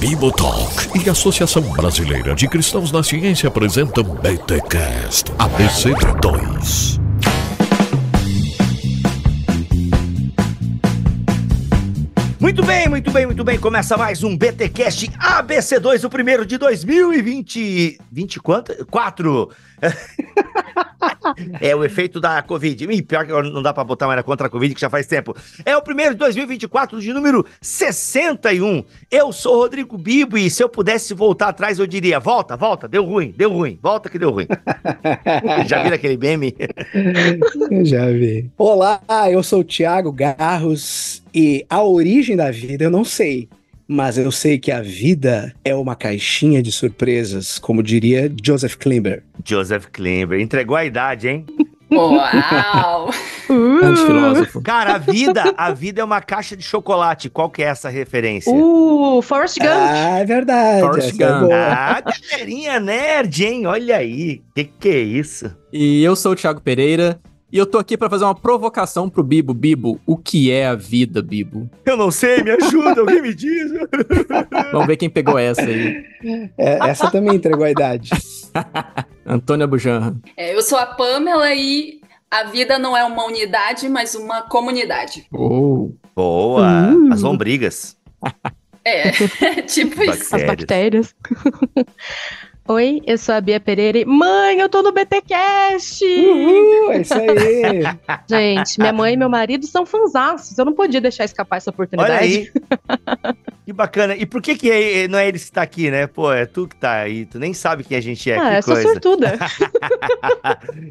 Bibo e Associação Brasileira de Cristãos na Ciência apresentam BTCast ABC2. Muito bem, muito bem, muito bem. Começa mais um BTcast ABC2, o primeiro de 2020. 20 quanto? 4. é o efeito da Covid. E pior que não dá para botar mais contra a Covid, que já faz tempo. É o primeiro de 2024, de número 61. Eu sou Rodrigo Bibo e se eu pudesse voltar atrás, eu diria: volta, volta, deu ruim, deu ruim, volta que deu ruim. já viram aquele meme? já vi. Olá, eu sou o Thiago Garros e a origem da vida eu não sei. Mas eu sei que a vida é uma caixinha de surpresas, como diria Joseph Klimber. Joseph Klimber. Entregou a idade, hein? Uau! Grande uh! filósofo. Cara, a vida, a vida é uma caixa de chocolate. Qual que é essa referência? Uh, Forrest Gump. Ah, é verdade. Forrest é Gump. É ah, galerinha nerd, hein? Olha aí. Que que é isso? E eu sou o Thiago Pereira. E eu tô aqui para fazer uma provocação pro Bibo. Bibo, o que é a vida, Bibo? Eu não sei, me ajuda, alguém me diz. Vamos ver quem pegou essa aí. É, essa também entregou a idade. Antônia Bujanra. É, eu sou a Pamela e a vida não é uma unidade, mas uma comunidade. Oh. Boa! Hum. As lombrigas. É, tipo Bactérias. isso. As bactérias. Oi, eu sou a Bia Pereira e mãe, eu tô no BTcast! Uhul, é isso aí! Gente, minha mãe e meu marido são fanzaços, eu não podia deixar escapar essa oportunidade. Olha aí! Que bacana. E por que que é, é, não é ele que tá aqui, né? Pô, é tu que tá aí, tu nem sabe quem a gente é. Ah, que eu coisa. sou sortuda.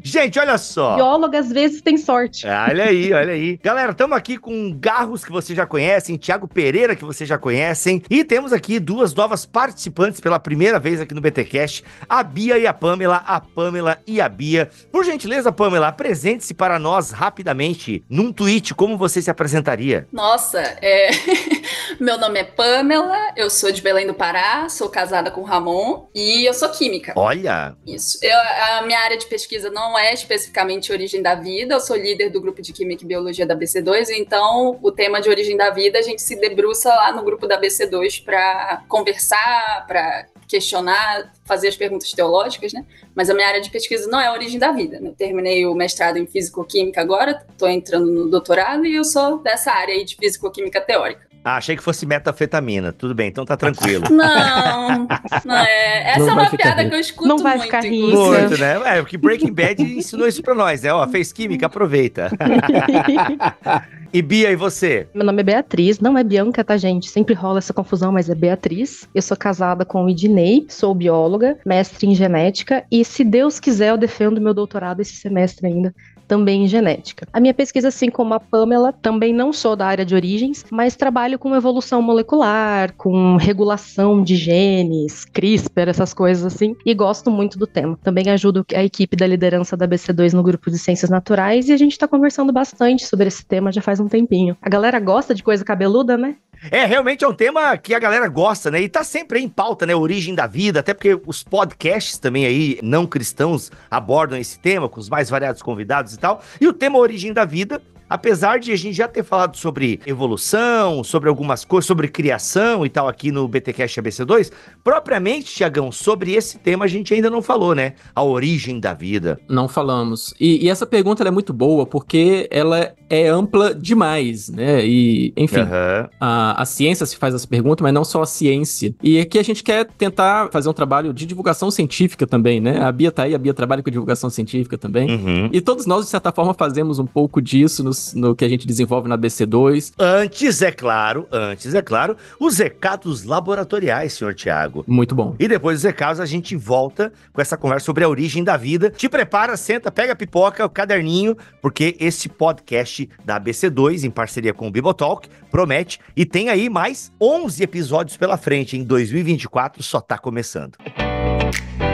gente, olha só. Biólogo às vezes tem sorte. Ah, olha aí, olha aí. Galera, estamos aqui com Garros que vocês já conhecem, Thiago Pereira que vocês já conhecem, e temos aqui duas novas participantes pela primeira vez aqui no BTcast, a Bia e a Pamela, a Pamela e a Bia. Por gentileza, Pamela, apresente-se para nós rapidamente num tweet como você se apresentaria. Nossa, é... meu nome é Pamela, eu sou de Belém do Pará, sou casada com Ramon e eu sou química. Olha! Isso. Eu, a minha área de pesquisa não é especificamente origem da vida, eu sou líder do grupo de Química e Biologia da BC2, então o tema de origem da vida a gente se debruça lá no grupo da BC2 para conversar, para questionar, fazer as perguntas teológicas, né? Mas a minha área de pesquisa não é a origem da vida. Né? Eu terminei o mestrado em físico-química agora, estou entrando no doutorado e eu sou dessa área aí de físico-química teórica. Ah, achei que fosse metafetamina. Tudo bem, então tá tranquilo. Não, não é. Essa não é uma piada que eu escuto muito. Não vai muito, ficar rico. né? É, porque Breaking Bad ensinou isso pra nós, né? Ó, fez química, aproveita. E Bia, e você? Meu nome é Beatriz, não é Bianca, tá, gente? Sempre rola essa confusão, mas é Beatriz. Eu sou casada com o Idinei, sou bióloga, mestre em genética, e se Deus quiser, eu defendo meu doutorado esse semestre ainda também em genética. A minha pesquisa, assim como a Pamela, também não sou da área de origens, mas trabalho com evolução molecular, com regulação de genes, CRISPR, essas coisas assim, e gosto muito do tema. Também ajudo a equipe da liderança da BC2 no grupo de ciências naturais e a gente está conversando bastante sobre esse tema já faz um tempinho. A galera gosta de coisa cabeluda, né? É, realmente é um tema que a galera gosta, né? E tá sempre aí em pauta, né? Origem da vida, até porque os podcasts também aí, não cristãos, abordam esse tema com os mais variados convidados e tal. E o tema Origem da Vida apesar de a gente já ter falado sobre evolução, sobre algumas coisas, sobre criação e tal aqui no BTcast ABC2, propriamente, Tiagão, sobre esse tema a gente ainda não falou, né? A origem da vida. Não falamos. E, e essa pergunta é muito boa porque ela é ampla demais, né? E, enfim, uhum. a, a ciência se faz essa pergunta, mas não só a ciência. E aqui a gente quer tentar fazer um trabalho de divulgação científica também, né? A Bia tá aí, a Bia trabalha com divulgação científica também. Uhum. E todos nós, de certa forma, fazemos um pouco disso no no que a gente desenvolve na BC2. Antes, é claro, antes, é claro, os recados laboratoriais, senhor Tiago. Muito bom. E depois dos recados, a gente volta com essa conversa sobre a origem da vida. Te prepara, senta, pega a pipoca, o caderninho, porque esse podcast da BC2, em parceria com o Bibotalk, promete e tem aí mais 11 episódios pela frente. Em 2024 só tá começando. Música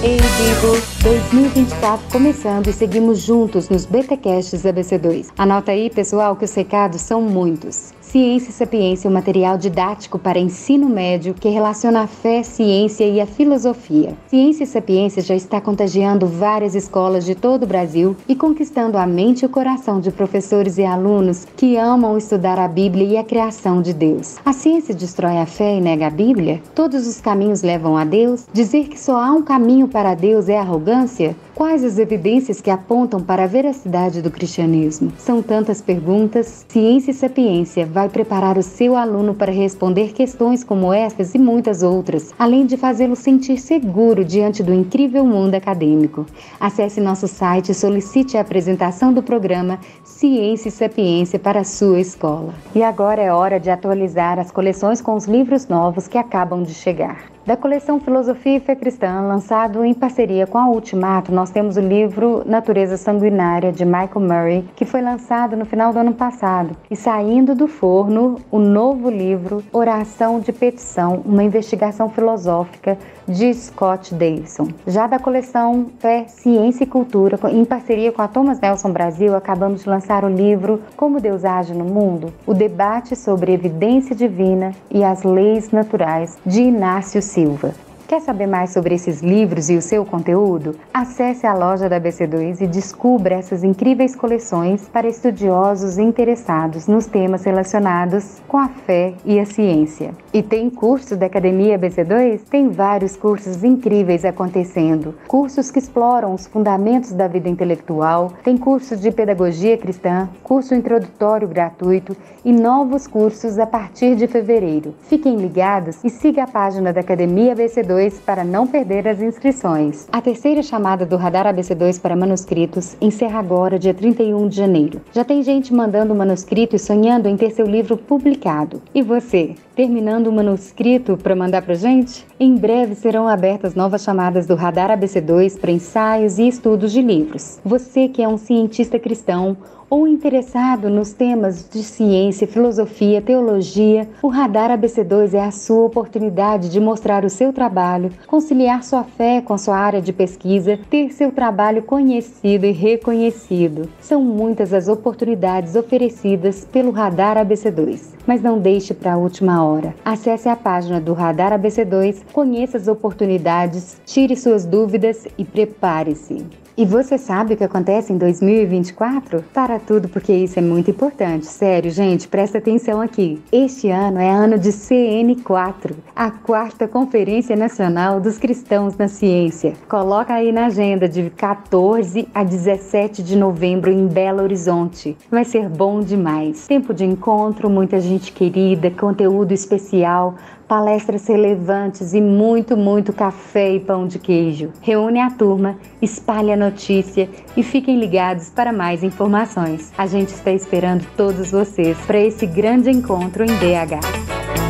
Ei, Vivo 2024 começando e seguimos juntos nos BTcasts ABC2. Anota aí, pessoal, que os recados são muitos. Ciência e Sapiência, é um material didático para ensino médio que relaciona a fé, ciência e a filosofia. Ciência e Sapiência já está contagiando várias escolas de todo o Brasil e conquistando a mente e o coração de professores e alunos que amam estudar a Bíblia e a criação de Deus. A ciência destrói a fé e nega a Bíblia? Todos os caminhos levam a Deus? Dizer que só há um caminho para Deus é arrogância? Quais as evidências que apontam para a veracidade do cristianismo? São tantas perguntas. Ciência e Sapiência vai preparar o seu aluno para responder questões como estas e muitas outras, além de fazê-lo sentir seguro diante do incrível mundo acadêmico. Acesse nosso site e solicite a apresentação do programa Ciência e Sapiência para a sua escola. E agora é hora de atualizar as coleções com os livros novos que acabam de chegar. Da coleção Filosofia e Fé Cristã, lançado em parceria com a Ultimato, nós temos o livro Natureza Sanguinária, de Michael Murray, que foi lançado no final do ano passado. E saindo do forno, o novo livro Oração de Petição, uma investigação filosófica de Scott Davidson, Já da coleção Fé, Ciência e Cultura, em parceria com a Thomas Nelson Brasil, acabamos de lançar o livro Como Deus Age no Mundo: O Debate sobre Evidência Divina e as Leis Naturais, de Inácio Silva. Quer saber mais sobre esses livros e o seu conteúdo? Acesse a loja da BC2 e descubra essas incríveis coleções para estudiosos interessados nos temas relacionados com a fé e a ciência. E tem cursos da Academia BC2? Tem vários cursos incríveis acontecendo. Cursos que exploram os fundamentos da vida intelectual, tem cursos de pedagogia cristã, curso introdutório gratuito e novos cursos a partir de fevereiro. Fiquem ligados e siga a página da Academia BC2 para não perder as inscrições. A terceira chamada do Radar ABC2 para manuscritos encerra agora, dia 31 de janeiro. Já tem gente mandando manuscrito e sonhando em ter seu livro publicado. E você, terminando o manuscrito para mandar para gente? Em breve serão abertas novas chamadas do Radar ABC2 para ensaios e estudos de livros. Você que é um cientista cristão, ou interessado nos temas de ciência, filosofia, teologia, o Radar ABC2 é a sua oportunidade de mostrar o seu trabalho, conciliar sua fé com sua área de pesquisa, ter seu trabalho conhecido e reconhecido. São muitas as oportunidades oferecidas pelo Radar ABC2, mas não deixe para a última hora. Acesse a página do Radar ABC2, conheça as oportunidades, tire suas dúvidas e prepare-se. E você sabe o que acontece em 2024? Para tudo, porque isso é muito importante. Sério, gente, presta atenção aqui. Este ano é ano de CN4, a quarta Conferência Nacional dos Cristãos na Ciência. Coloca aí na agenda de 14 a 17 de novembro em Belo Horizonte. Vai ser bom demais. Tempo de encontro, muita gente querida, conteúdo especial, palestras relevantes e muito, muito café e pão de queijo. Reúne a turma, espalhe a notícia e fiquem ligados para mais informações. A gente está esperando todos vocês para esse grande encontro em BH.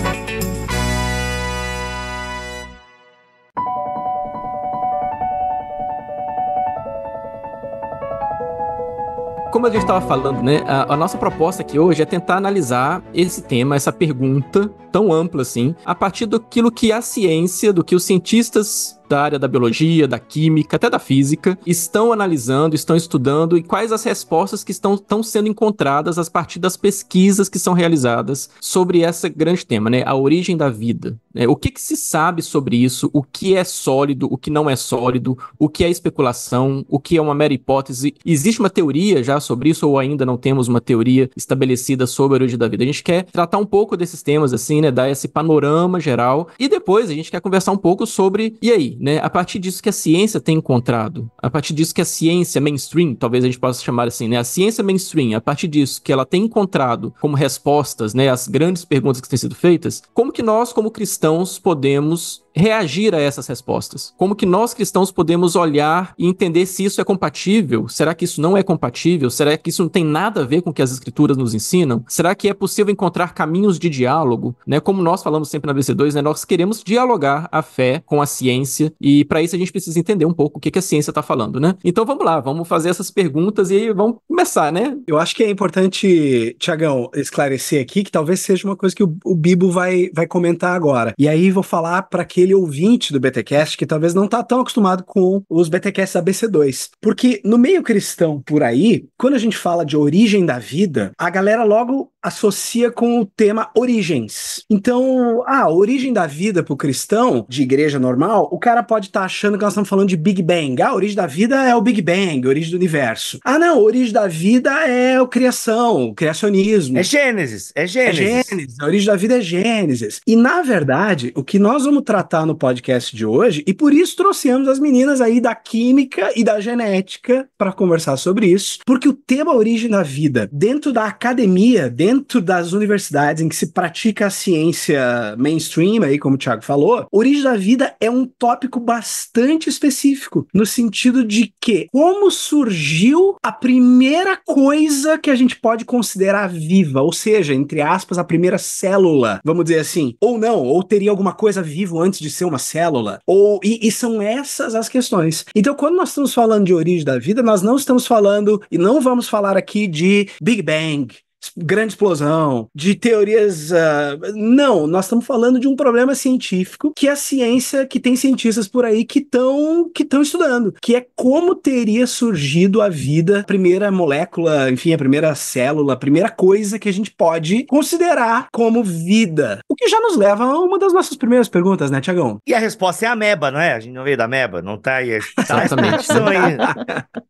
como a gente estava falando, né, a, a, nossa proposta aqui hoje é tentar analisar esse tema, essa pergunta tão ampla assim, a partir daquilo que a ciência, do que os cientistas da área da biologia, da química, até da física, estão analisando, estão estudando e quais as respostas que estão, estão sendo encontradas a partir das pesquisas que são realizadas sobre esse grande tema, né? A origem da vida. Né? O que, que se sabe sobre isso? O que é sólido? O que não é sólido? O que é especulação? O que é uma mera hipótese? Existe uma teoria já sobre isso ou ainda não temos uma teoria estabelecida sobre a origem da vida? A gente quer tratar um pouco desses temas assim, né? Dar esse panorama geral e depois a gente quer conversar um pouco sobre e aí né? A partir disso que a ciência tem encontrado, a partir disso que a ciência mainstream, talvez a gente possa chamar assim, né? A ciência mainstream, a partir disso que ela tem encontrado como respostas, né, as grandes perguntas que têm sido feitas, como que nós como cristãos podemos reagir a essas respostas? Como que nós cristãos podemos olhar e entender se isso é compatível? Será que isso não é compatível? Será que isso não tem nada a ver com o que as escrituras nos ensinam? Será que é possível encontrar caminhos de diálogo, né? Como nós falamos sempre na BC2, né? Nós queremos dialogar a fé com a ciência ciência, e para isso a gente precisa entender um pouco o que, que a ciência está falando, né? Então vamos lá, vamos fazer essas perguntas e vamos começar, né? Eu acho que é importante, Tiagão, esclarecer aqui que talvez seja uma coisa que o, o Bibo vai, vai comentar agora. E aí vou falar para aquele ouvinte do BTcast que talvez não está tão acostumado com os BTcasts ABC2. Porque no meio cristão por aí, quando a gente fala de origem da vida, a galera logo associa com o tema origens. Então, ah, a origem da vida para o cristão, de igreja normal, o cara pode estar tá achando que nós estamos falando de Big Bang. Ah, a origem da vida é o Big Bang, a origem do universo. Ah, não, a origem da vida é a criação, o criacionismo. É Gênesis, é Gênesis. É Gênesis, a origem da vida é Gênesis. E, na verdade, o que nós vamos tratar no podcast de hoje, e por isso trouxemos as meninas aí da química e da genética para conversar sobre isso, porque o tema origem da vida, dentro da academia, dentro dentro das universidades em que se pratica a ciência mainstream, aí, como o Thiago falou, origem da vida é um tópico bastante específico, no sentido de que como surgiu a primeira coisa que a gente pode considerar viva, ou seja, entre aspas, a primeira célula, vamos dizer assim, ou não, ou teria alguma coisa viva antes de ser uma célula, ou e, e são essas as questões. Então, quando nós estamos falando de origem da vida, nós não estamos falando e não vamos falar aqui de Big Bang, grande explosão, de teorias. Uh, não, nós estamos falando de um problema científico que é a ciência, que tem cientistas por aí que estão que estudando, que é como teria surgido a vida, a primeira molécula, enfim, a primeira célula, a primeira coisa que a gente pode considerar como vida. O que já nos leva a uma das nossas primeiras perguntas, né, Tiagão? E a resposta é a ameba, não é? A gente não veio da ameba, não tá aí. Tá Exatamente.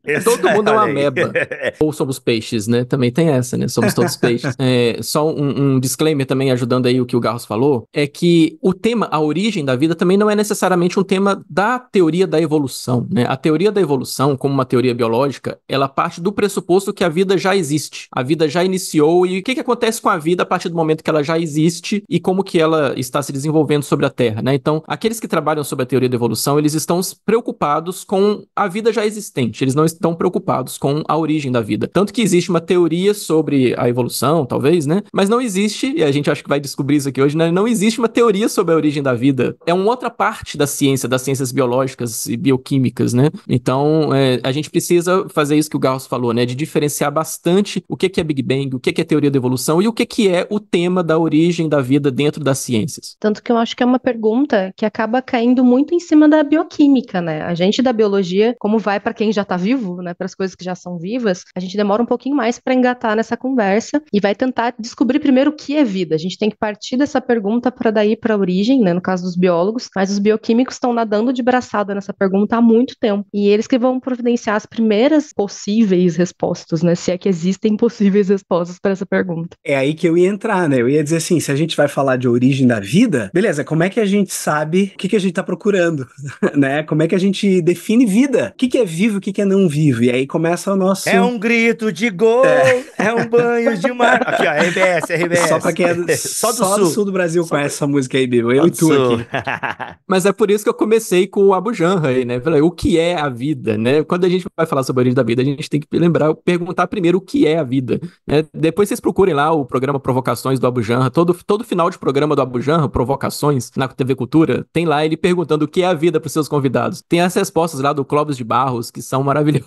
Aí. Todo mundo é uma ameba. Ou somos peixes, né? Também tem essa, né? Somos todos dos peixes. É, só um, um, disclaimer também, ajudando aí o que o Garros falou, é que o tema, a origem da vida, também não é necessariamente um tema da teoria da evolução. Né? A teoria da evolução, como uma teoria biológica, ela parte do pressuposto que a vida já existe. A vida já iniciou e o que, que acontece com a vida a partir do momento que ela já existe e como que ela está se desenvolvendo sobre a Terra. Né? Então, aqueles que trabalham sobre a teoria da evolução, eles estão preocupados com a vida já existente. Eles não estão preocupados com a origem da vida. Tanto que existe uma teoria sobre a evolução, talvez, né? Mas não existe, e a gente acho que vai descobrir isso aqui hoje, né? Não existe uma teoria sobre a origem da vida. É uma outra parte da ciência, das ciências biológicas e bioquímicas, né? Então, é, a gente precisa fazer isso que o Gauss falou, né? De diferenciar bastante o que, é Big Bang, o que, que é teoria da evolução e o que, que é o tema da origem da vida dentro das ciências. Tanto que eu acho que é uma pergunta que acaba caindo muito em cima da bioquímica, né? A gente da biologia, como vai para quem já está vivo, né? Para as coisas que já são vivas, a gente demora um pouquinho mais para engatar nessa conversa conversa e vai tentar descobrir primeiro o que é vida. A gente tem que partir dessa pergunta para daí para a origem, né, no caso dos biólogos, mas os bioquímicos estão nadando de braçada nessa pergunta há muito tempo. E eles que vão providenciar as primeiras possíveis respostas, né, se é que existem possíveis respostas para essa pergunta. É aí que eu ia entrar, né? Eu ia dizer assim, se a gente vai falar de origem da vida, beleza, como é que a gente sabe o que, que a gente está procurando, né? Como é que a gente define vida? O que, que é vivo, o que, que é não vivo? E aí começa o nosso... É um grito de gol, é, é um banho de Mar. Aqui, ó, RBS, RBS. Só pra quem é do, só do, só sul. do sul do Brasil só conhece pra... essa música aí, Bibo. Eu só e tu aqui. Mas é por isso que eu comecei com o Abu Janra aí, né? Falei, o que é a vida, né? Quando a gente vai falar sobre a origem da vida, a gente tem que lembrar, perguntar primeiro o que é a vida. Né? Depois vocês procurem lá o programa Provocações do Abu Janra. Todo, todo final de programa do Abu Janra, Provocações, na TV Cultura, tem lá ele perguntando o que é a vida para seus convidados. Tem as respostas lá do Clóvis de Barros, que são maravilhosas.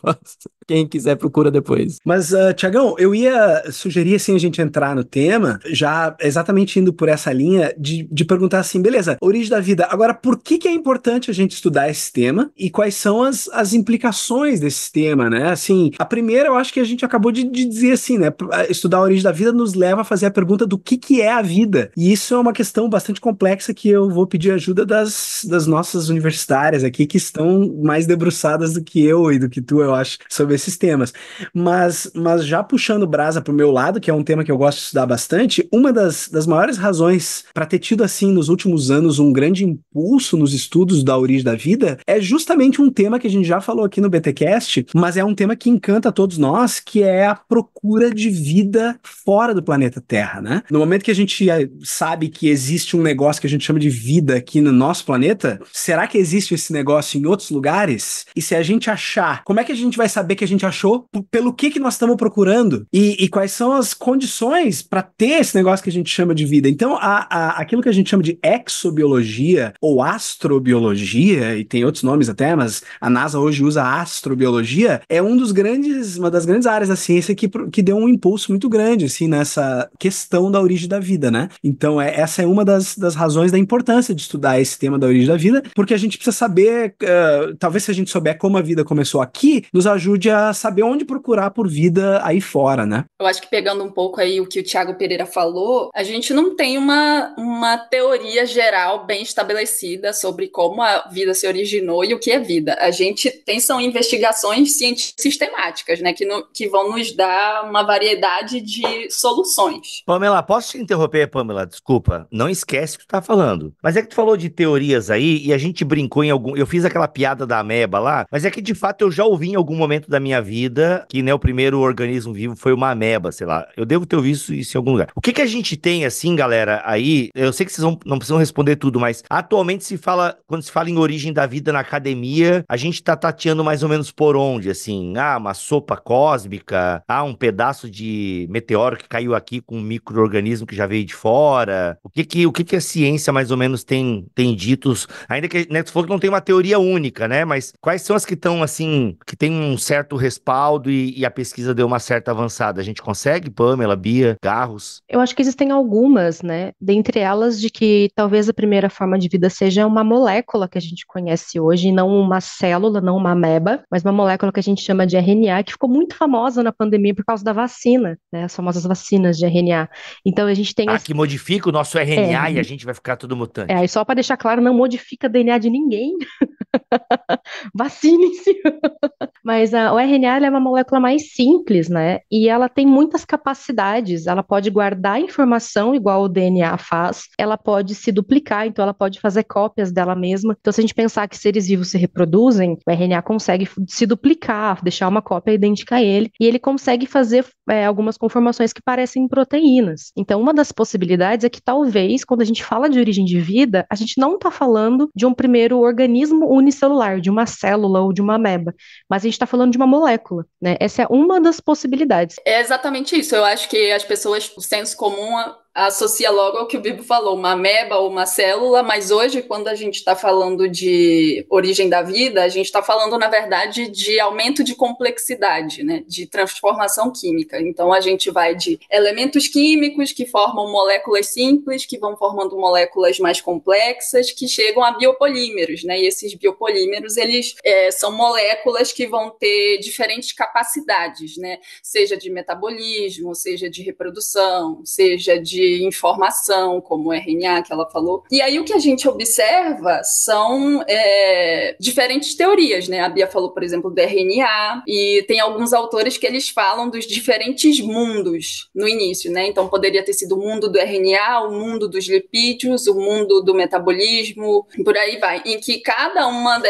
Quem quiser, procura depois. Mas, uh, Tiagão, eu ia sugerir assim a gente entrar no tema, já exatamente indo por essa linha, de, de perguntar assim: beleza, origem da vida. Agora, por que, que é importante a gente estudar esse tema e quais são as, as implicações desse tema, né? Assim, a primeira eu acho que a gente acabou de, de dizer assim, né? Ah, estudar a origem da vida nos leva a fazer a pergunta do que, que é a vida. E isso é uma questão bastante complexa que eu vou pedir ajuda das, das nossas universitárias aqui que estão mais debruçadas do que eu e do que tu, eu acho, sobre esse esses temas. Mas, mas já puxando brasa para o meu lado, que é um tema que eu gosto de estudar bastante, uma das, das maiores razões para ter tido, assim, nos últimos anos, um grande impulso nos estudos da origem da vida é justamente um tema que a gente já falou aqui no BTCast, mas é um tema que encanta a todos nós, que é a procura de vida fora do planeta Terra, né? No momento que a gente eh, sabe que existe um negócio que a gente chama de vida aqui no nosso planeta, será que existe esse negócio em outros lugares? E se a gente achar, como é que a gente vai saber que a gente achou, pelo que, que nós estamos procurando e, e, quais são as condições para ter esse negócio que a gente chama de vida. Então, a, a, aquilo que a gente chama de exobiologia ou astrobiologia, e tem outros nomes até, mas a NASA hoje usa astrobiologia, é um dos grandes, uma das grandes áreas da ciência que, que deu um impulso muito grande assim, nessa questão da origem da vida, né? Então, é, essa é uma das, das razões da importância de estudar esse tema da origem da vida, porque a gente precisa saber, uh, talvez se a gente souber como a vida começou aqui, nos ajude a saber onde procurar por vida aí fora, né? Eu acho que pegando um pouco aí o que o Tiago Pereira falou, a gente não tem uma, uma teoria geral bem estabelecida sobre como a vida se originou e o que é vida. A gente tem são investigações científicas sistemáticas, né, que, no, que vão nos dar uma variedade de soluções. Pamela, posso te interromper, Pamela? Desculpa, não esquece o que tu tá falando. Mas é que tu falou de teorias aí e a gente brincou em algum... Eu fiz aquela piada da ameba lá, mas é que de fato eu já ouvi em algum momento da minha vida que né, o primeiro organismo vivo foi uma ameba, sei lá. Eu devo ter visto isso em algum lugar. O que, que a gente tem, assim, galera, aí? Eu sei que vocês vão, não precisam responder tudo, mas atualmente se fala, quando se fala em origem da vida na academia, a gente tá tateando mais ou menos por onde, assim? Ah, uma sopa cósmica? Ah, um pedaço de meteoro que caiu aqui com um microorganismo que já veio de fora? O que que, o que, que a ciência mais ou menos tem, tem ditos? Ainda que, né, tu falou que não tem uma teoria única, né? Mas quais são as que estão, assim, que tem um certo certo respaldo e, e, a pesquisa deu uma certa avançada. A gente consegue, Pamela, Bia, Garros? Eu acho que existem algumas, né? Dentre elas, de que talvez a primeira forma de vida seja uma molécula que a gente conhece hoje, não uma célula, não uma ameba, mas uma molécula que a gente chama de RNA, que ficou muito famosa na pandemia por causa da vacina, né? As famosas vacinas de RNA. Então a gente tem. Ah, que modifica o nosso RNA é, e a gente vai ficar tudo mutante. É, e só para deixar claro, não modifica DNA de ninguém. Vacinem-se! Mas a, o RNA é uma molécula mais simples, né? E ela tem muitas capacidades. Ela pode guardar informação, igual o DNA faz. Ela pode se duplicar, então ela pode fazer cópias dela mesma. Então, se a gente pensar que seres vivos se reproduzem, o RNA consegue se duplicar, deixar uma cópia idêntica a ele. E ele consegue fazer é, algumas conformações que parecem proteínas. Então, uma das possibilidades é que talvez, quando a gente fala de origem de vida, a gente não está falando de um primeiro organismo unicelular, de uma célula ou de uma ameba, mas a gente está falando de uma molécula, né? Essa é uma das possibilidades. É exatamente isso. Eu acho que as pessoas, o senso comum, associa logo ao que o Bibo falou, uma ameba ou uma célula, mas hoje, quando a gente está falando de origem da vida, a gente está falando, na verdade, de aumento de complexidade, né? de transformação química. Então, a gente vai de elementos químicos que formam moléculas simples, que vão formando moléculas mais complexas, que chegam a biopolímeros. Né? E esses biopolímeros, eles é, são moléculas que vão ter diferentes capacidades, né? seja de metabolismo, seja de reprodução, seja de de informação, como o RNA que ela falou. E aí o que a gente observa são é, diferentes teorias, né? A Bia falou, por exemplo, do RNA, e tem alguns autores que eles falam dos diferentes mundos no início, né? Então poderia ter sido o mundo do RNA, o mundo dos lipídios, o mundo do metabolismo, por aí vai. Em que cada uma, de,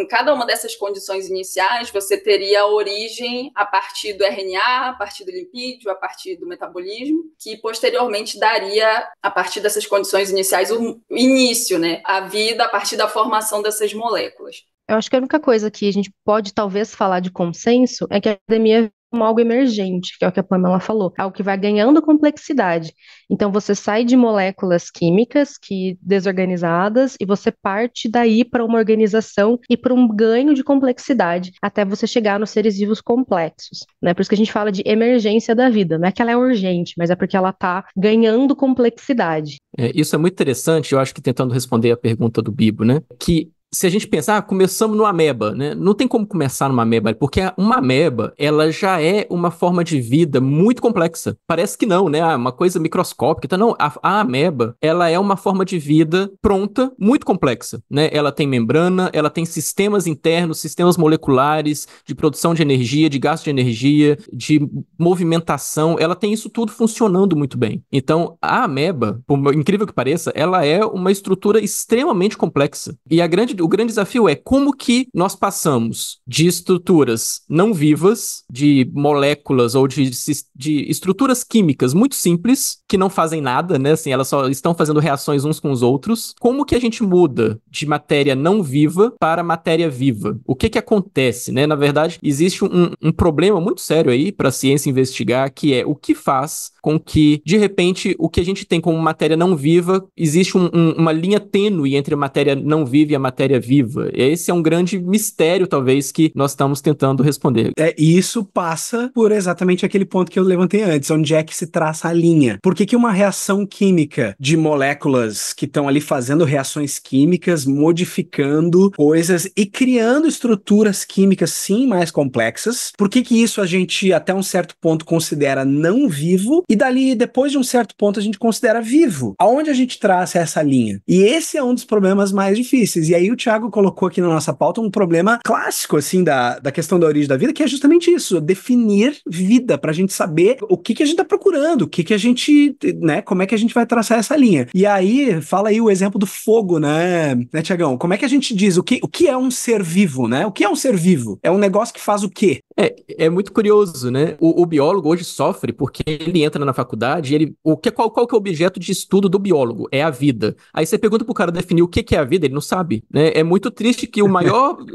em cada uma dessas condições iniciais você teria origem a partir do RNA, a partir do lipídio, a partir do metabolismo, que posteriormente gente daria, a partir dessas condições iniciais, o início, né? A vida a partir da formação dessas moléculas. Eu acho que a única coisa que a gente pode talvez falar de consenso é que a academia como algo emergente, que é o que a Pamela falou, algo que vai ganhando complexidade. Então você sai de moléculas químicas que desorganizadas e você parte daí para uma organização e para um ganho de complexidade até você chegar nos seres vivos complexos, né? Por isso que a gente fala de emergência da vida, não é que ela é urgente, mas é porque ela está ganhando complexidade. É, isso é muito interessante, eu acho que tentando responder a pergunta do Bibo, né? Que se a gente pensar, começamos no ameba, né? Não tem como começar numa ameba, porque uma ameba, ela já é uma forma de vida muito complexa. Parece que não, né? Ah, uma coisa microscópica. Então, não, a, a ameba, ela é uma forma de vida pronta, muito complexa, né? Ela tem membrana, ela tem sistemas internos, sistemas moleculares de produção de energia, de gasto de energia, de movimentação. Ela tem isso tudo funcionando muito bem. Então, a ameba, por incrível que pareça, ela é uma estrutura extremamente complexa. E a grande o grande desafio é como que nós passamos de estruturas não vivas, de moléculas ou de, de estruturas químicas muito simples, que não fazem nada, né? Assim, elas só estão fazendo reações uns com os outros. Como que a gente muda de matéria não viva para matéria viva? O que que acontece, né? Na verdade, existe um, um problema muito sério aí para a ciência investigar, que é o que faz com que, de repente, o que a gente tem como matéria não viva, existe um, um, uma linha tênue entre a matéria não viva e a matéria matéria viva? Esse é um grande mistério, talvez, que nós estamos tentando responder. É, isso passa por exatamente aquele ponto que eu levantei antes, onde é que se traça a linha. Por que, que uma reação química de moléculas que estão ali fazendo reações químicas, modificando coisas e criando estruturas químicas, sim, mais complexas? Por que, que isso a gente, até um certo ponto, considera não vivo e dali, depois de um certo ponto, a gente considera vivo? Aonde a gente traça essa linha? E esse é um dos problemas mais difíceis. E aí o Thiago colocou aqui na nossa pauta um problema clássico, assim, da, da questão da origem da vida, que é justamente isso, definir vida, pra gente saber o que, que a gente tá procurando, o que, que a gente, né, como é que a gente vai traçar essa linha. E aí, fala aí o exemplo do fogo, né, né, Tiagão? Como é que a gente diz o que, o que é um ser vivo, né? O que é um ser vivo? É um negócio que faz o quê? É, é muito curioso, né? O, o biólogo hoje sofre porque ele entra na faculdade e ele. O que, qual, qual que é o objeto de estudo do biólogo? É a vida. Aí você pergunta pro cara definir o que, que é a vida, ele não sabe, né? É, é, muito triste que o maior,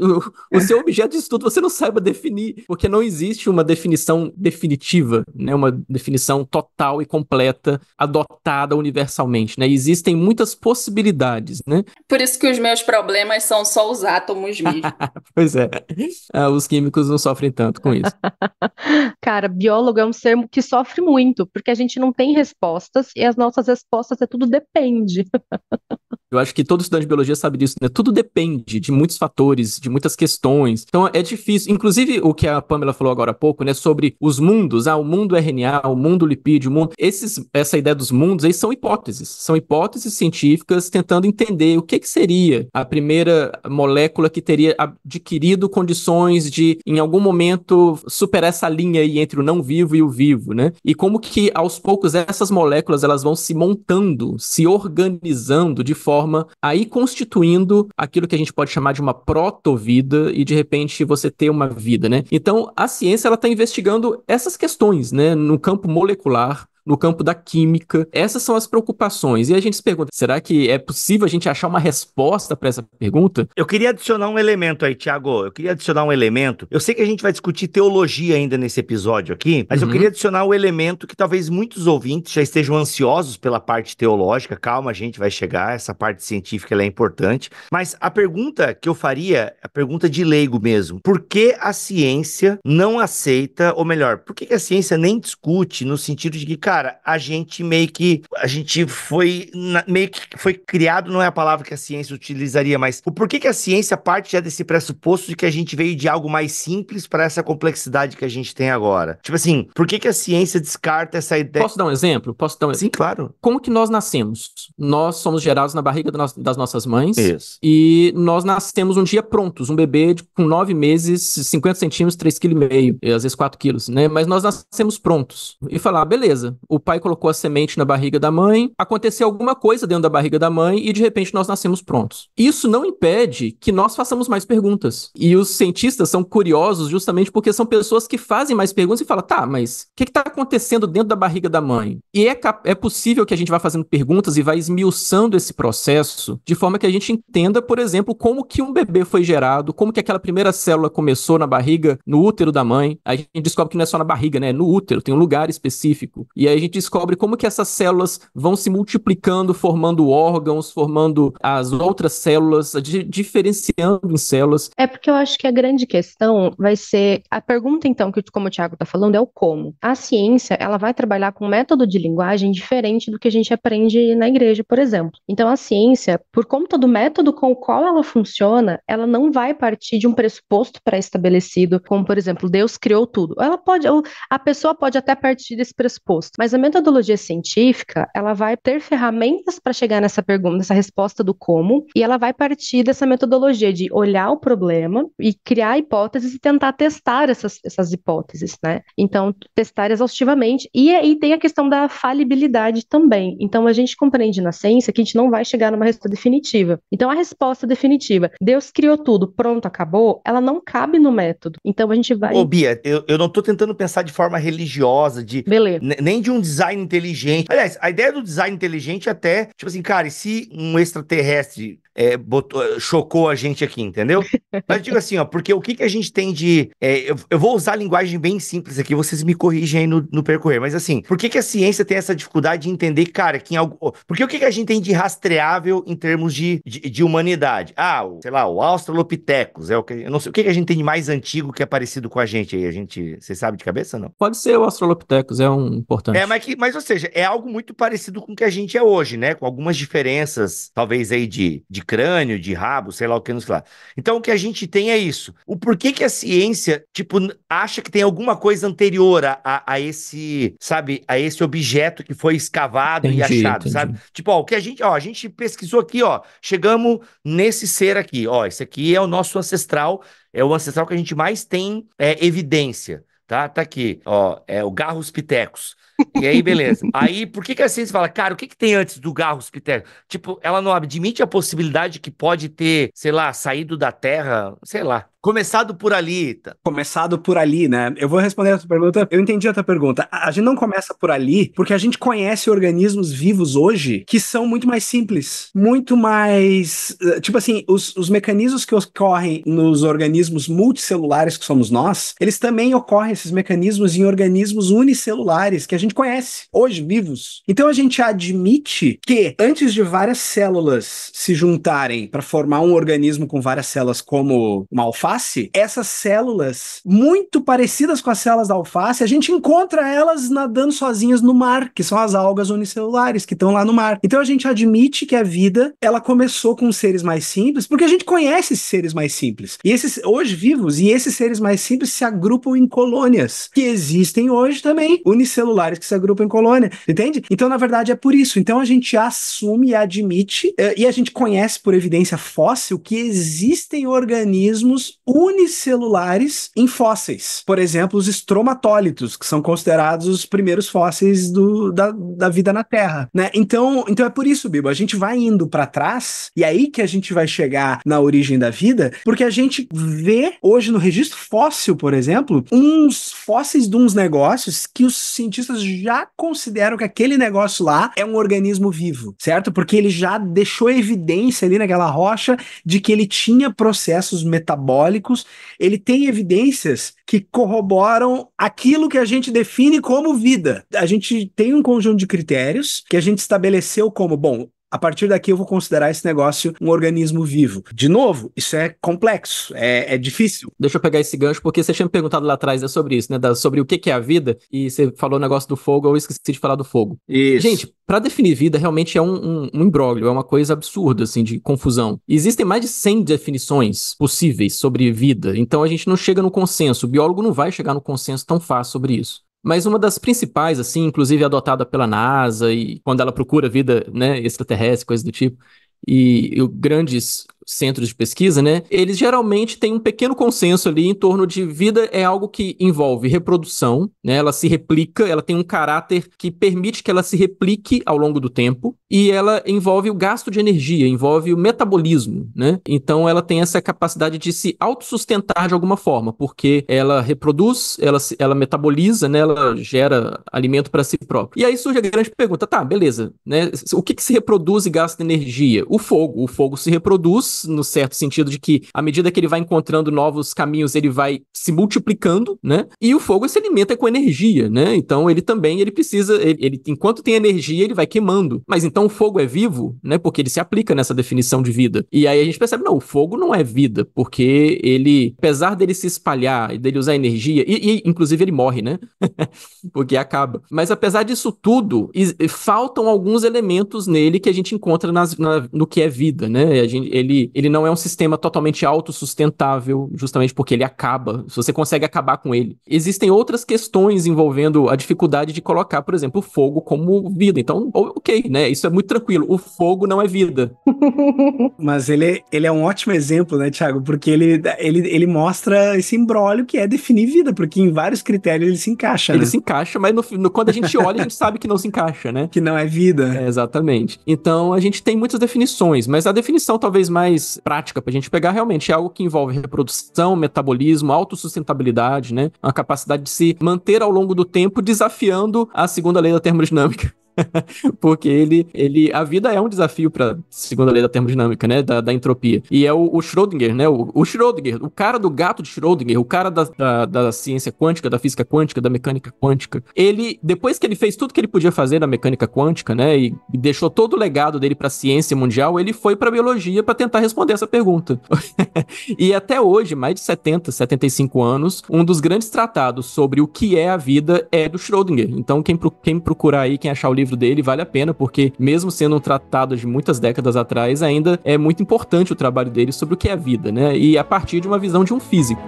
o, o, seu objeto de estudo você não saiba definir, porque não existe uma definição definitiva, né? Uma definição total e completa, adotada universalmente, né? Existem muitas possibilidades, né? Por isso que os meus problemas são só os átomos mesmo. pois é. Ah, os químicos não sofrem tanto com isso. Cara, biólogo é um ser que sofre muito, porque a gente não tem respostas e as nossas respostas é tudo depende. Eu acho que todo estudante de biologia sabe disso, né? Tudo depende de muitos fatores, de muitas questões. Então é difícil. Inclusive, o que a Pamela falou agora há pouco, né? Sobre os mundos, ah, o mundo RNA, o mundo lipídio, o mundo. Esses, essa ideia dos mundos aí são hipóteses. São hipóteses científicas tentando entender o que, que seria a primeira molécula que teria adquirido condições de, em algum momento, superar essa linha aí entre o não vivo e o vivo, né? E como que aos poucos essas moléculas elas vão se montando, se organizando de forma aí constituindo aquilo que a gente pode chamar de uma proto-vida e de repente você ter uma vida, né? Então, a ciência ela está investigando essas questões, né, no campo molecular, no campo da química. Essas são as preocupações. E a gente se pergunta: será que é possível a gente achar uma resposta para essa pergunta? Eu queria adicionar um elemento aí, Tiago. Eu queria adicionar um elemento. Eu sei que a gente vai discutir teologia ainda nesse episódio aqui, mas uhum. eu queria adicionar um elemento que talvez muitos ouvintes já estejam ansiosos pela parte teológica. Calma, a gente vai chegar. Essa parte científica é importante. Mas a pergunta que eu faria, é a pergunta de leigo mesmo: por que a ciência não aceita, ou melhor, por que a ciência nem discute no sentido de que, cara, cara, a gente meio que. A gente foi. Na, meio que foi criado, não é a palavra que a ciência utilizaria, mas o porquê que a ciência parte já desse pressuposto de que a gente veio de algo mais simples para essa complexidade que a gente tem agora? Tipo assim, por que, que a ciência descarta essa ideia? Posso dar um exemplo? Posso dar um exemplo? Sim, claro. Como que nós nascemos? Nós somos gerados na barriga das nossas mães. Isso. E nós nascemos um dia prontos, um bebê de, com nove meses, 50 centímetros, 3,5 kg, às vezes 4 quilos, né? Mas nós nascemos prontos. E falar, ah, beleza, o pai colocou a semente na barriga da mãe, aconteceu alguma coisa dentro da barriga da mãe e de repente nós nascemos prontos. Isso não impede que nós façamos mais perguntas. E os cientistas são curiosos justamente porque são pessoas que fazem mais perguntas e falam: tá, mas o que está acontecendo dentro da barriga da mãe? E é, é possível que a gente vá fazendo perguntas e vá esmiuçando esse processo de forma que a gente entenda, por exemplo, como que um bebê foi gerado, como que aquela primeira célula começou na barriga, no útero da mãe. A gente descobre que não é só na barriga, né? É no útero, tem um lugar específico. E aí a gente descobre como que essas células vão se multiplicando, formando órgãos, formando as outras células, diferenciando em células. É porque eu acho que a grande questão vai ser a pergunta então que como o Tiago está falando é o como. A ciência ela vai trabalhar com um método de linguagem diferente do que a gente aprende na igreja, por exemplo. Então a ciência, por conta do método com o qual ela funciona, ela não vai partir de um pressuposto pré-estabelecido, como por exemplo Deus criou tudo. Ela pode, a pessoa pode até partir desse pressuposto, mas a metodologia científica, ela vai ter ferramentas para chegar nessa pergunta, nessa resposta do como, e ela vai partir dessa metodologia de olhar o problema e criar hipóteses e tentar testar essas, essas hipóteses, né? Então, testar exaustivamente. E aí é, tem a questão da falibilidade também. Então, a gente compreende na ciência que a gente não vai chegar numa resposta definitiva. Então, a resposta definitiva, Deus criou tudo, pronto, acabou, ela não cabe no método. Então, a gente vai. Ô, Bia, eu, eu não estou tentando pensar de forma religiosa, de. Beleza. Nem de de um design inteligente. Aliás, a ideia do design inteligente é até, tipo assim, cara, e se um extraterrestre é, botou, chocou a gente aqui, entendeu? Mas eu digo assim, ó, porque o que, que a gente tem de. É, eu, eu, vou usar a linguagem bem simples aqui, vocês me corrigem aí no, no percorrer, mas assim, por que, que a ciência tem essa dificuldade de entender, cara, que em algo. Porque o que, que a gente tem de rastreável em termos de, de, de humanidade? Ah, o, sei lá, o Australopithecus, é o que. Eu não sei, o que, que a gente tem de mais antigo que é parecido com a gente aí? A gente. Você sabe de cabeça ou não? Pode ser o Australopithecus, é um importante. É, mas, que, mas ou seja, é algo muito parecido com o que a gente é hoje, né? Com algumas diferenças, talvez aí de, de crânio, de rabo, sei lá o que, não sei lá. Então o que a gente tem é isso. O porquê que a ciência, tipo, acha que tem alguma coisa anterior a, a esse, sabe, a esse objeto que foi escavado entendi, e achado, entendi. sabe? Tipo, ó, o que a gente, ó, a gente pesquisou aqui, ó, chegamos nesse ser aqui, ó, esse aqui é o nosso ancestral, é o ancestral que a gente mais tem é, evidência, tá? Tá aqui, ó, é o Garros Pitecos. E aí, beleza. aí, por que, que a ciência fala, cara, o que, que tem antes do Garros Piteco? Tipo, ela não admite a possibilidade que pode ter, sei lá, saído da Terra, sei lá. Começado por ali. Tá? Começado por ali, né? Eu vou responder a tua pergunta. Eu entendi a tua pergunta. A gente não começa por ali porque a gente conhece organismos vivos hoje que são muito mais simples, muito mais. Eh, tipo assim, os, os mecanismos que ocorrem nos organismos multicelulares que somos nós, eles também ocorrem, esses mecanismos, em organismos unicelulares que a gente gente conhece, hoje vivos. Então a gente admite que antes de várias células se juntarem para formar um organismo com várias células como uma alface, essas células muito parecidas com as células da alface, a gente encontra elas nadando sozinhas no mar, que são as algas unicelulares que estão lá no mar. Então a gente admite que a vida, ela começou com seres mais simples, porque a gente conhece esses seres mais simples. E esses hoje vivos e esses seres mais simples se agrupam em colônias que existem hoje também, unicelulares que se agrupam em colônia, entende? Então, na verdade, é por isso. Então, a gente assume e admite, eh, e a gente conhece por evidência fóssil que existem organismos unicelulares em fósseis. Por exemplo, os estromatólitos, que são considerados os primeiros fósseis do, da, da vida na Terra, né? Então, então é por isso, Bibo, a gente vai indo para trás e aí que a gente vai chegar na origem da vida, porque a gente vê hoje no registro fóssil, por exemplo, uns fósseis de uns negócios que os cientistas já consideram que aquele negócio lá é um organismo vivo, certo? Porque ele já deixou evidência ali naquela rocha de que ele tinha processos metabólicos, ele tem evidências que corroboram aquilo que a gente define como vida. A gente tem um conjunto de critérios que a gente estabeleceu como, bom, a partir daqui eu vou considerar esse negócio um organismo vivo. De novo, isso é complexo, é, é difícil. Deixa eu pegar esse gancho, porque você tinha me perguntado lá atrás né, sobre isso, né? Da, sobre o que, que é a vida, e você falou o negócio do fogo, eu esqueci de falar do fogo. Isso. Gente, para definir vida realmente é um, um, um imbróglio, é uma coisa absurda, assim, de confusão. Existem mais de 100 definições possíveis sobre vida, então a gente não chega no consenso, o biólogo não vai chegar no consenso tão fácil sobre isso. Mas uma das principais, assim, inclusive adotada pela NASA e quando ela procura vida, né, extraterrestre, coisas do tipo, e, e grandes centros de pesquisa, né? Eles geralmente têm um pequeno consenso ali em torno de vida é algo que envolve reprodução, né? Ela se replica, ela tem um caráter que permite que ela se replique ao longo do tempo e ela envolve o gasto de energia, envolve o metabolismo, né? Então ela tem essa capacidade de se autossustentar de alguma forma, porque ela reproduz, ela, ela metaboliza, né? Ela gera alimento para si própria. E aí surge a grande pergunta, tá, beleza, né? O que, que se reproduz e gasta energia? O fogo. O fogo se reproduz no certo sentido de que, à medida que ele vai encontrando novos caminhos, ele vai se multiplicando, né? E o fogo se alimenta com energia, né? Então ele também ele precisa, ele, ele enquanto tem energia, ele vai queimando. Mas então o fogo é vivo, né? Porque ele se aplica nessa definição de vida. E aí a gente percebe, não, o fogo não é vida, porque ele, apesar dele se espalhar e dele usar energia, e, e inclusive ele morre, né? porque acaba. Mas apesar disso tudo, faltam alguns elementos nele que a gente encontra nas, na, no que é vida, né? Gente, ele ele, não é um sistema totalmente autossustentável, justamente porque ele acaba, se você consegue acabar com ele. Existem outras questões envolvendo a dificuldade de colocar, por exemplo, fogo como vida. Então, ok, né? Isso é muito tranquilo. O fogo não é vida. Mas ele, ele é um ótimo exemplo, né, Thiago? Porque ele, ele, ele mostra esse embrólio que é definir vida, porque em vários critérios ele se encaixa. Ele né? se encaixa, mas no, no, quando a gente olha, a gente sabe que não se encaixa, né? Que não é vida. É, exatamente. Então, a gente tem muitas definições, mas a definição talvez mais mais prática para a gente pegar realmente é algo que envolve reprodução, metabolismo, autossustentabilidade, né? A capacidade de se manter ao longo do tempo desafiando a segunda lei da termodinâmica. porque ele, ele. A vida é um desafio para segunda lei da termodinâmica, né? Da, da entropia. E é o, o Schrödinger, né? O, o, Schrödinger, o cara do gato de Schrödinger, o cara da, da, da, ciência quântica, da física quântica, da mecânica quântica. Ele, depois que ele fez tudo que ele podia fazer na mecânica quântica, né? E, e deixou todo o legado dele para a ciência mundial, ele foi para biologia para tentar responder essa pergunta. e até hoje, mais de 70, 75 anos, um dos grandes tratados sobre o que é a vida é do Schrödinger. Então, quem, pro, quem procurar aí, quem achar o livro livro dele, vale a pena, porque mesmo sendo um tratado de muitas décadas atrás, ainda é muito importante o trabalho dele sobre o que é a vida, né? E a partir de uma visão de um físico.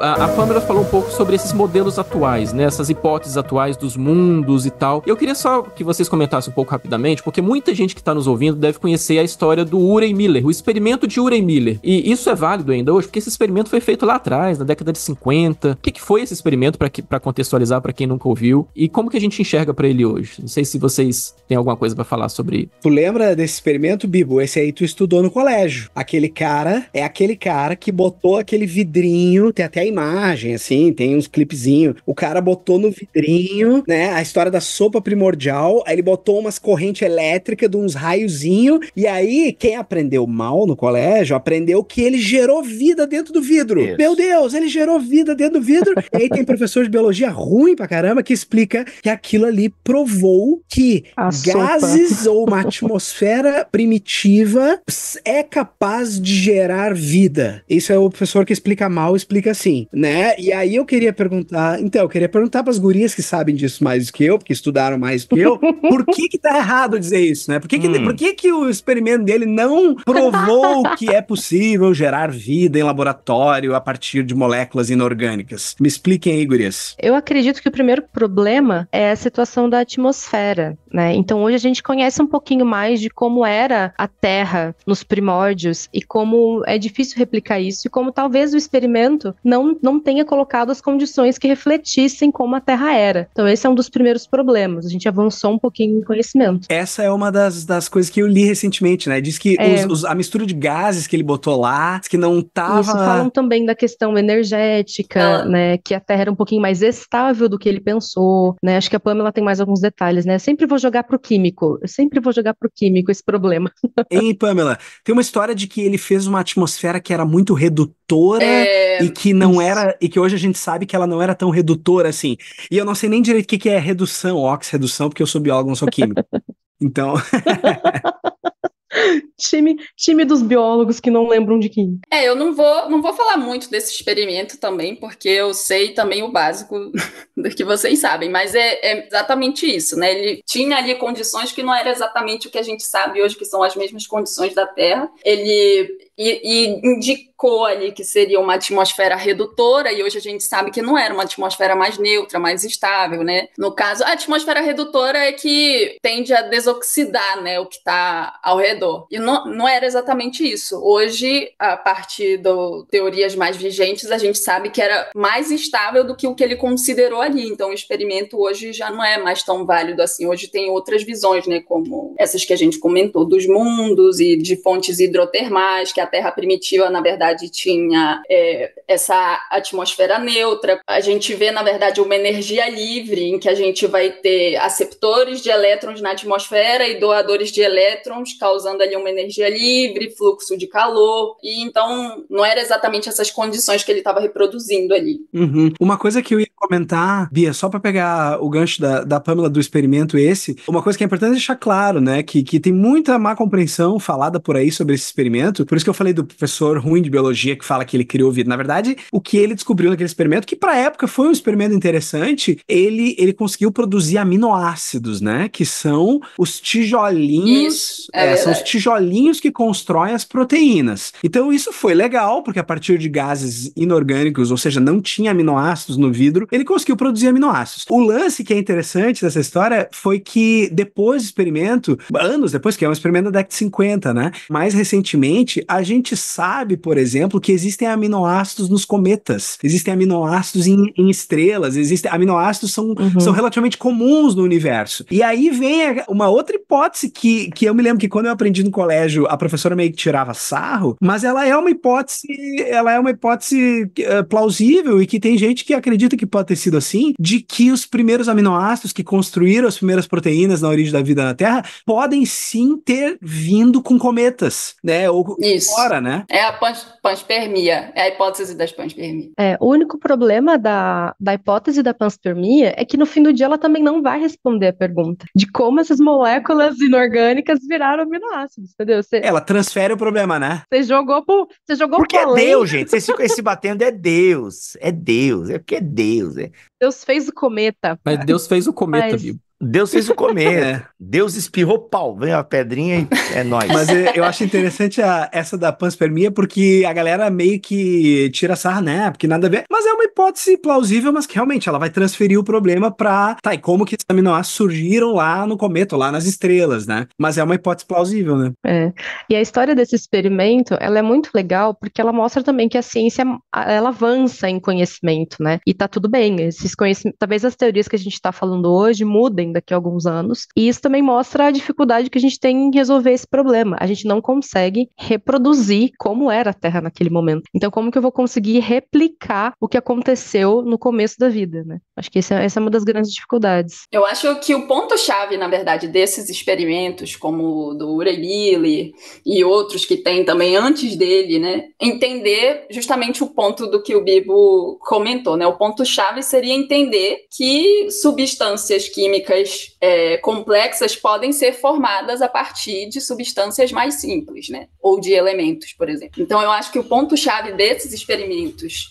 a, Pamela falou um pouco sobre esses modelos atuais, né? Essas hipóteses atuais dos mundos e tal. Eu queria só que vocês comentassem um pouco rapidamente, porque muita gente que está nos ouvindo deve conhecer a história do Urey Miller, o experimento de Urey Miller. E isso é válido ainda hoje, porque esse experimento foi feito lá atrás, na década de 50. O que, que foi esse experimento para contextualizar para quem nunca ouviu? E como que a gente enxerga para ele hoje? Não sei se vocês têm alguma coisa para falar sobre. Tu lembra desse experimento, Bibo? Esse aí tu estudou no colégio. Aquele cara é aquele cara que botou aquele vidrinho, tem até a imagem, assim, tem uns clipezinhos. O cara botou no vidrinho, né? A história da sopa primordial. Aí ele botou umas correntes elétricas de uns raiozinho. E aí, quem aprendeu mal no colégio aprendeu que ele gerou vida dentro do vidro. Isso. Meu Deus, ele gerou vida dentro do vidro. e aí tem professor de biologia ruim pra caramba que explica que aquilo ali provou que A gases sopa. ou uma atmosfera primitiva é capaz de gerar vida. Isso é o professor que explica mal, explica assim né? E aí eu queria perguntar, então, eu queria perguntar para as gurias que sabem disso mais do que eu, porque estudaram mais do que eu, por que que tá errado dizer isso, né? Por que que, hum. por que, que o experimento dele não provou que é possível gerar vida em laboratório a partir de moléculas inorgânicas? Me expliquem aí, gurias. Eu acredito que o primeiro problema é a situação da atmosfera. Né? Então hoje a gente conhece um pouquinho mais de como era a Terra nos primórdios e como é difícil replicar isso e como talvez o experimento não, não tenha colocado as condições que refletissem como a Terra era. Então esse é um dos primeiros problemas. A gente avançou um pouquinho em conhecimento. Essa é uma das, das coisas que eu li recentemente, né? Diz que é. os, os, a mistura de gases que ele botou lá, que não tava... Isso, falam também da questão energética, ah. né? Que a Terra era um pouquinho mais estável do que ele pensou, né? Acho que a Pamela tem mais alguns detalhes, né? Eu sempre vou vou jogar pro químico, eu sempre vou jogar pro químico esse problema. Hein, Pamela? Tem uma história de que ele fez uma atmosfera que era muito redutora é... e que não era, e que hoje a gente sabe que ela não era tão redutora assim. E eu não sei nem direito o que, que é redução, ox redução, porque eu sou biólogo, não sou químico. Então. time, time dos biólogos que não lembram de quem É, eu não vou, não vou falar muito desse experimento também, porque eu sei também o básico do que vocês sabem, mas é, é exatamente isso, né? Ele tinha ali condições que não era exatamente o que a gente sabe hoje, que são as mesmas condições da Terra. Ele e, e, indicou ali que seria uma atmosfera redutora, e hoje a gente sabe que não era uma atmosfera mais neutra, mais estável, né? No caso, a atmosfera redutora é que tende a desoxidar né, o que está ao redor. E não, não era exatamente isso. Hoje, a partir de teorias mais vigentes, a gente sabe que era mais estável do que o que ele considerou ali. Então, o experimento hoje já não é mais tão válido assim. Hoje tem outras visões, né? Como essas que a gente comentou dos mundos e de fontes hidrotermais, que Terra primitiva, na verdade, tinha é, essa atmosfera neutra. A gente vê, na verdade, uma energia livre em que a gente vai ter aceptores de elétrons na atmosfera e doadores de elétrons, causando ali uma energia livre, fluxo de calor. E então não era exatamente essas condições que ele estava reproduzindo ali. Uhum. Uma coisa que eu ia comentar, Bia, só para pegar o gancho da, da Pamela do experimento esse, uma coisa que é importante deixar claro, né, que, que tem muita má compreensão falada por aí sobre esse experimento, por isso que eu falei do professor ruim de biologia que fala que ele criou vida, na verdade, o que ele descobriu naquele experimento, que para época foi um experimento interessante, ele, ele conseguiu produzir aminoácidos, né? Que são os tijolinhos. Isso, é, é são os tijolinhos que constroem as proteínas. Então, isso foi legal, porque a partir de gases inorgânicos, ou seja, não tinha aminoácidos no vidro, ele conseguiu produzir aminoácidos. O lance que é interessante dessa história foi que depois do experimento, anos depois, que é um experimento da década de 50, né? Mais recentemente, a gente sabe, por exemplo, que existem aminoácidos nos cometas, existem aminoácidos em, em estrelas, existem aminoácidos são, uhum. são relativamente comuns no universo. E aí vem uma outra hipótese que, que eu me lembro que quando eu aprendi no colégio, a professora meio que tirava sarro, mas ela é uma hipótese, ela é uma hipótese eh, plausível e que tem gente que acredita que pode ter sido assim, de que os primeiros aminoácidos que construíram as primeiras proteínas na origem da vida na Terra podem sim ter vindo com cometas, né? Ou Isso fora, né? É a pans panspermia, é a hipótese da panspermia. É, o único problema da, da hipótese da panspermia é que no fim do dia ela também não vai responder a pergunta de como essas moléculas inorgânicas viraram aminoácidos, entendeu? Você, ela transfere o problema, né? Você jogou pro, você jogou Porque pro é Deus, gente, vocês ficam se batendo, é Deus, é Deus, é porque é Deus. É... Deus fez o cometa. Mas Deus fez o cometa, Mas... Deus fez o cometa. né? Deus espirrou pau, vem a pedrinha e é nóis. Mas eu acho interessante a, essa da panspermia, porque a galera meio que tira sarra, né? Porque nada a ver. Mas é uma hipótese plausível, mas que realmente ela vai transferir o problema pra. Tá, e como que esses aminoácidos surgiram lá no cometa, lá nas estrelas, né? Mas é uma hipótese plausível, né? É. E a história desse experimento, ela é muito legal, porque ela mostra também que a ciência ela avança em conhecimento, né? E tá tudo bem. Esses conhecimentos, talvez as teorias que a gente tá falando hoje mudem daqui a alguns anos. E isso também mostra a dificuldade que a gente tem em resolver esse problema. A gente não consegue reproduzir como era a Terra naquele momento. Então, como que eu vou conseguir replicar o que aconteceu no começo da vida, né? Acho que essa, é, essa é uma das grandes dificuldades. Eu acho que o ponto-chave, na verdade, desses experimentos, como o do Urelili e outros que tem também antes dele, né? Entender justamente o ponto do que o Bibo comentou, né? O ponto-chave seria entender que substâncias químicas English é, complexas podem ser formadas a partir de substâncias mais simples, né? Ou de elementos, por exemplo. Então, eu acho que o ponto-chave desses experimentos,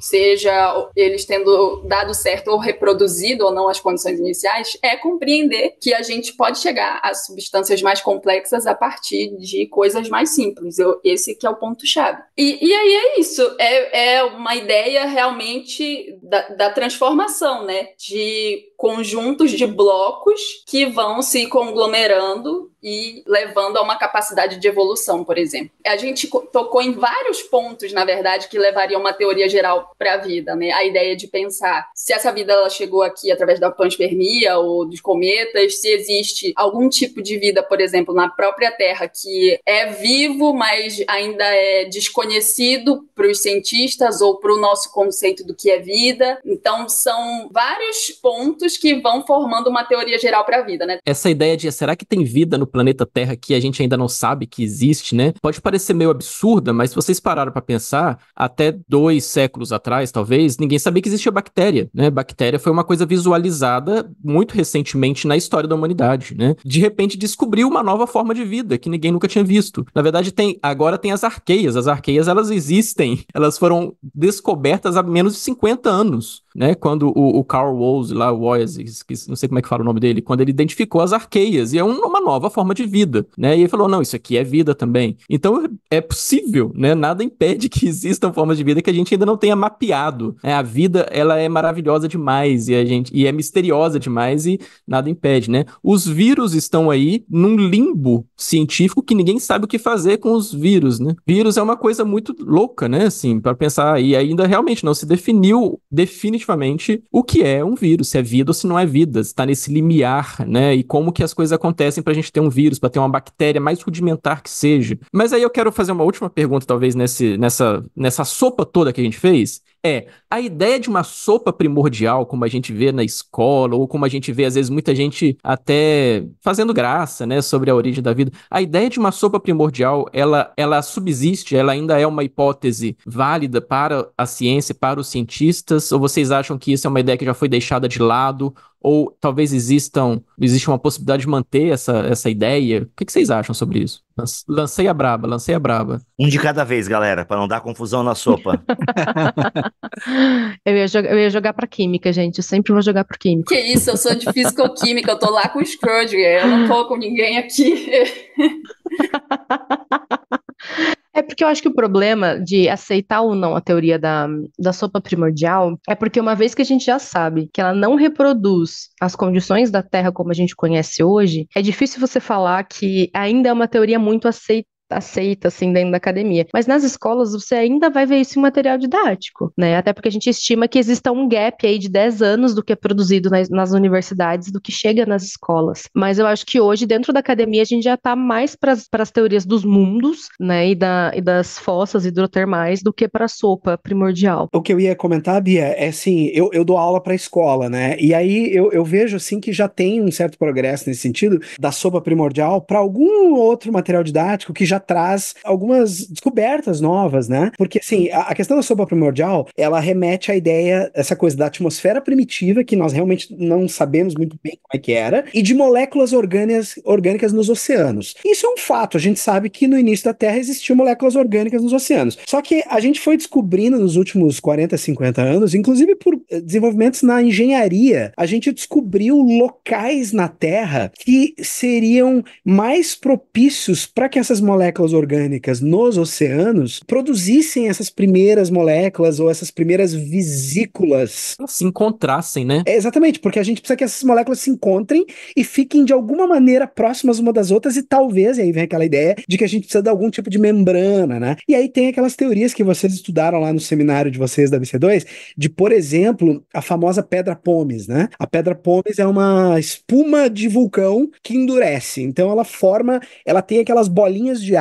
seja eles tendo dado certo ou reproduzido ou não as condições iniciais, é compreender que a gente pode chegar a substâncias mais complexas a partir de coisas mais simples. Eu, esse que é o ponto-chave. E, e, aí é isso, é, é uma ideia realmente da, da transformação, né? De conjuntos de blocos blocos que vão se conglomerando e levando a uma capacidade de evolução, por exemplo. A gente tocou em vários pontos, na verdade, que levariam uma teoria geral para a vida, né? A ideia de pensar se essa vida ela chegou aqui através da panspermia ou dos cometas, se existe algum tipo de vida, por exemplo, na própria Terra que é vivo, mas ainda é desconhecido para os cientistas ou para o nosso conceito do que é vida. Então, são vários pontos que vão formando uma teoria geral para a vida, né? Essa ideia de será que tem vida no planeta Terra que a gente ainda não sabe que existe, né? Pode parecer meio absurda, mas se vocês pararam para pensar, até dois séculos atrás, talvez, ninguém sabia que existia bactéria, né? Bactéria foi uma coisa visualizada muito recentemente na história da humanidade, né? De repente descobriu uma nova forma de vida que ninguém nunca tinha visto. Na verdade, tem agora tem as arqueias. As arqueias, elas existem. Elas foram descobertas há menos de 50 anos né? Quando o, o Carl Woese, lá, o Woese, não sei como é que fala o nome dele, quando ele identificou as arqueias, e é uma nova forma de vida, né? E ele falou, não, isso aqui é vida também. Então, é possível, né? Nada impede que existam formas de vida que a gente ainda não tenha mapeado. Né? A vida, ela é maravilhosa demais, e a gente, e é misteriosa demais, e nada impede, né? Os vírus estão aí num limbo científico que ninguém sabe o que fazer com os vírus, né? Vírus é uma coisa muito louca, né? Assim, para pensar, e ainda realmente não se definiu, define definitivamente o que é um vírus, se é vida ou se não é vida, está nesse limiar, né? E como que as coisas acontecem para a gente ter um vírus, para ter uma bactéria mais rudimentar que seja. Mas aí eu quero fazer uma última pergunta, talvez, nesse, nessa, nessa sopa toda que a gente fez, é, a ideia de uma sopa primordial, como a gente vê na escola, ou como a gente vê, às vezes, muita gente até fazendo graça, né, sobre a origem da vida. A ideia de uma sopa primordial, ela, ela subsiste, ela ainda é uma hipótese válida para a ciência, para os cientistas, ou vocês acham que isso é uma ideia que já foi deixada de lado, ou talvez existam, existe uma possibilidade de manter essa, essa ideia? O que, que vocês acham sobre isso? Lancei a braba, lancei a braba. Um de cada vez, galera, para não dar confusão na sopa. eu, ia jogar, eu ia jogar para química, gente. Eu sempre vou jogar para química. Que isso, eu sou de físico-química, eu tô lá com o Scrooge eu não tô com ninguém aqui. É porque eu acho que o problema de aceitar ou não a teoria da, da sopa primordial é porque uma vez que a gente já sabe que ela não reproduz as condições da Terra como a gente conhece hoje, é difícil você falar que ainda é uma teoria muito aceita aceita, assim, dentro da academia. Mas nas escolas, você ainda vai ver isso em material didático, né? Até porque a gente estima que exista um gap aí de 10 anos do que é produzido nas, nas universidades, do que chega nas escolas. Mas eu acho que hoje, dentro da academia, a gente já está mais para as teorias dos mundos, né? E, da, e das fossas hidrotermais do que para a sopa primordial. O que eu ia comentar, Bia, é assim, eu, eu dou aula para escola, né? E aí eu, eu vejo, assim, que já tem um certo progresso nesse sentido, da sopa primordial para algum outro material didático que já traz algumas descobertas novas, né? Porque, assim, a, a questão da sopa primordial, ela remete à ideia, essa coisa da atmosfera primitiva, que nós realmente não sabemos muito bem como é que era, e de moléculas orgânicas, orgânicas nos oceanos. Isso é um fato, a gente sabe que no início da Terra existiam moléculas orgânicas nos oceanos. Só que a gente foi descobrindo nos últimos 40, 50 anos, inclusive por eh, desenvolvimentos na engenharia, a gente descobriu locais na Terra que seriam mais propícios para que essas moléculas moléculas orgânicas nos oceanos produzissem essas primeiras moléculas ou essas primeiras vesículas. se encontrassem, né? É, exatamente, porque a gente precisa que essas moléculas se encontrem e fiquem de alguma maneira próximas uma das outras e talvez, e aí vem aquela ideia de que a gente precisa de algum tipo de membrana, né? E aí tem aquelas teorias que vocês estudaram lá no seminário de vocês da BC2, de, por exemplo, a famosa pedra pomes, né? A pedra pomes é uma espuma de vulcão que endurece. Então ela forma, ela tem aquelas bolinhas de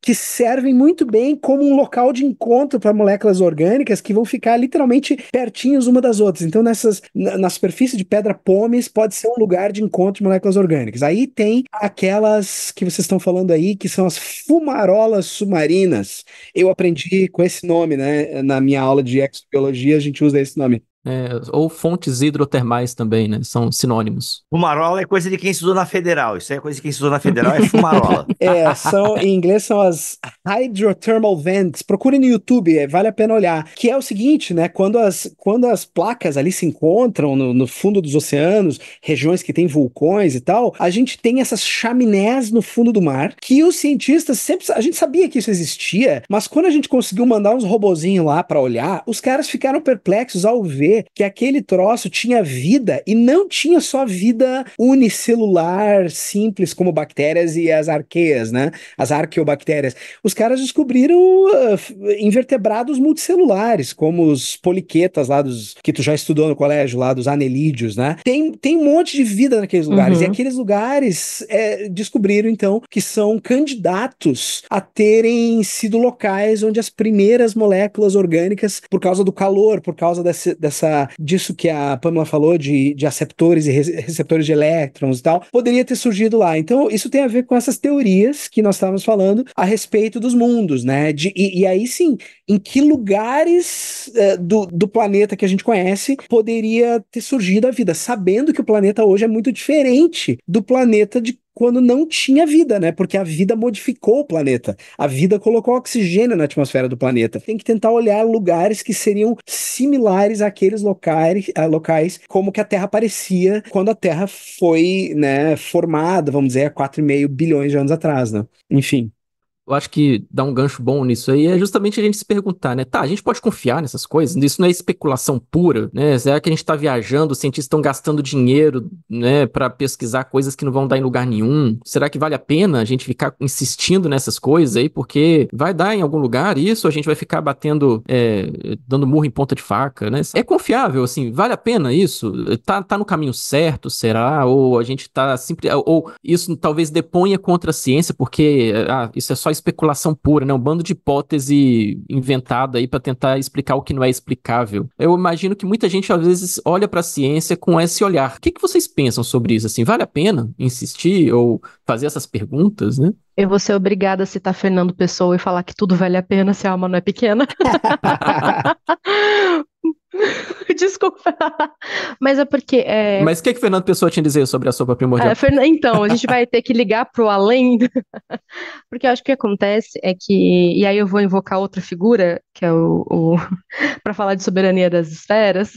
que servem muito bem como um local de encontro para moléculas orgânicas que vão ficar literalmente pertinhos uma das outras. Então, nessas, na, na superfície de pedra pomes, pode ser um lugar de encontro de moléculas orgânicas. Aí tem aquelas que vocês estão falando aí, que são as fumarolas submarinas. Eu aprendi com esse nome, né? Na minha aula de exobiologia, a gente usa esse nome. É, ou fontes hidrotermais também, né? São sinônimos. Fumarola é coisa de quem estudou na federal. Isso aí é coisa de quem estudou na federal, é fumarola. é, são, em inglês são as hydrothermal vents. Procure no YouTube, é, vale a pena olhar. Que é o seguinte, né? Quando as, quando as placas ali se encontram no, no fundo dos oceanos, regiões que tem vulcões e tal, a gente tem essas chaminés no fundo do mar que os cientistas sempre. A gente sabia que isso existia, mas quando a gente conseguiu mandar uns robozinhos lá para olhar, os caras ficaram perplexos ao ver entender que aquele troço tinha vida e não tinha só vida unicelular, simples, como bactérias e as arqueias, né? As arqueobactérias. Os caras descobriram uh, invertebrados multicelulares, como os poliquetas lá dos que tu já estudou no colégio, lá dos anelídeos, né? Tem, tem um monte de vida naqueles lugares. Uhum. E aqueles lugares é, descobriram, então, que são candidatos a terem sido locais onde as primeiras moléculas orgânicas, por causa do calor, por causa desse, dessa dessa disso que a Pamela falou de, de aceptores e receptores de elétrons e tal, poderia ter surgido lá. Então, isso tem a ver com essas teorias que nós estávamos falando a respeito dos mundos, né? De, e, e, aí sim, em que lugares uh, do, do planeta que a gente conhece poderia ter surgido a vida, sabendo que o planeta hoje é muito diferente do planeta de quando não tinha vida, né? Porque a vida modificou o planeta. A vida colocou oxigênio na atmosfera do planeta. Tem que tentar olhar lugares que seriam similares àqueles locais, locais como que a Terra parecia quando a Terra foi, né, formada, vamos dizer, há 4,5 bilhões de anos atrás, né? Enfim eu acho que dá um gancho bom nisso aí, é justamente a gente se perguntar, né? Tá, a gente pode confiar nessas coisas? Isso não é especulação pura, né? Será que a gente está viajando, os cientistas estão gastando dinheiro, né, para pesquisar coisas que não vão dar em lugar nenhum? Será que vale a pena a gente ficar insistindo nessas coisas aí? Porque vai dar em algum lugar isso, a gente vai ficar batendo, é, dando murro em ponta de faca, né? É confiável, assim, vale a pena isso? Tá, tá no caminho certo, será? Ou a gente tá sempre. Ou isso talvez deponha contra a ciência, porque ah, isso é só especulação pura, né? Um bando de hipótese inventada aí para tentar explicar o que não é explicável. Eu imagino que muita gente às vezes olha para a ciência com esse olhar. O que, que vocês pensam sobre isso? Assim, vale a pena insistir ou fazer essas perguntas, né? Eu vou ser obrigada a citar Fernando Pessoa e falar que tudo vale a pena se a alma não é pequena. Desculpa. Mas é porque. É... Mas o que, é que Fernando Pessoa tinha a dizer sobre a sopa primordial? É, Fern... Então, a gente vai ter que ligar pro além. porque eu acho que o que acontece é que. E aí eu vou invocar outra figura, que é o. o... para falar de soberania das esferas.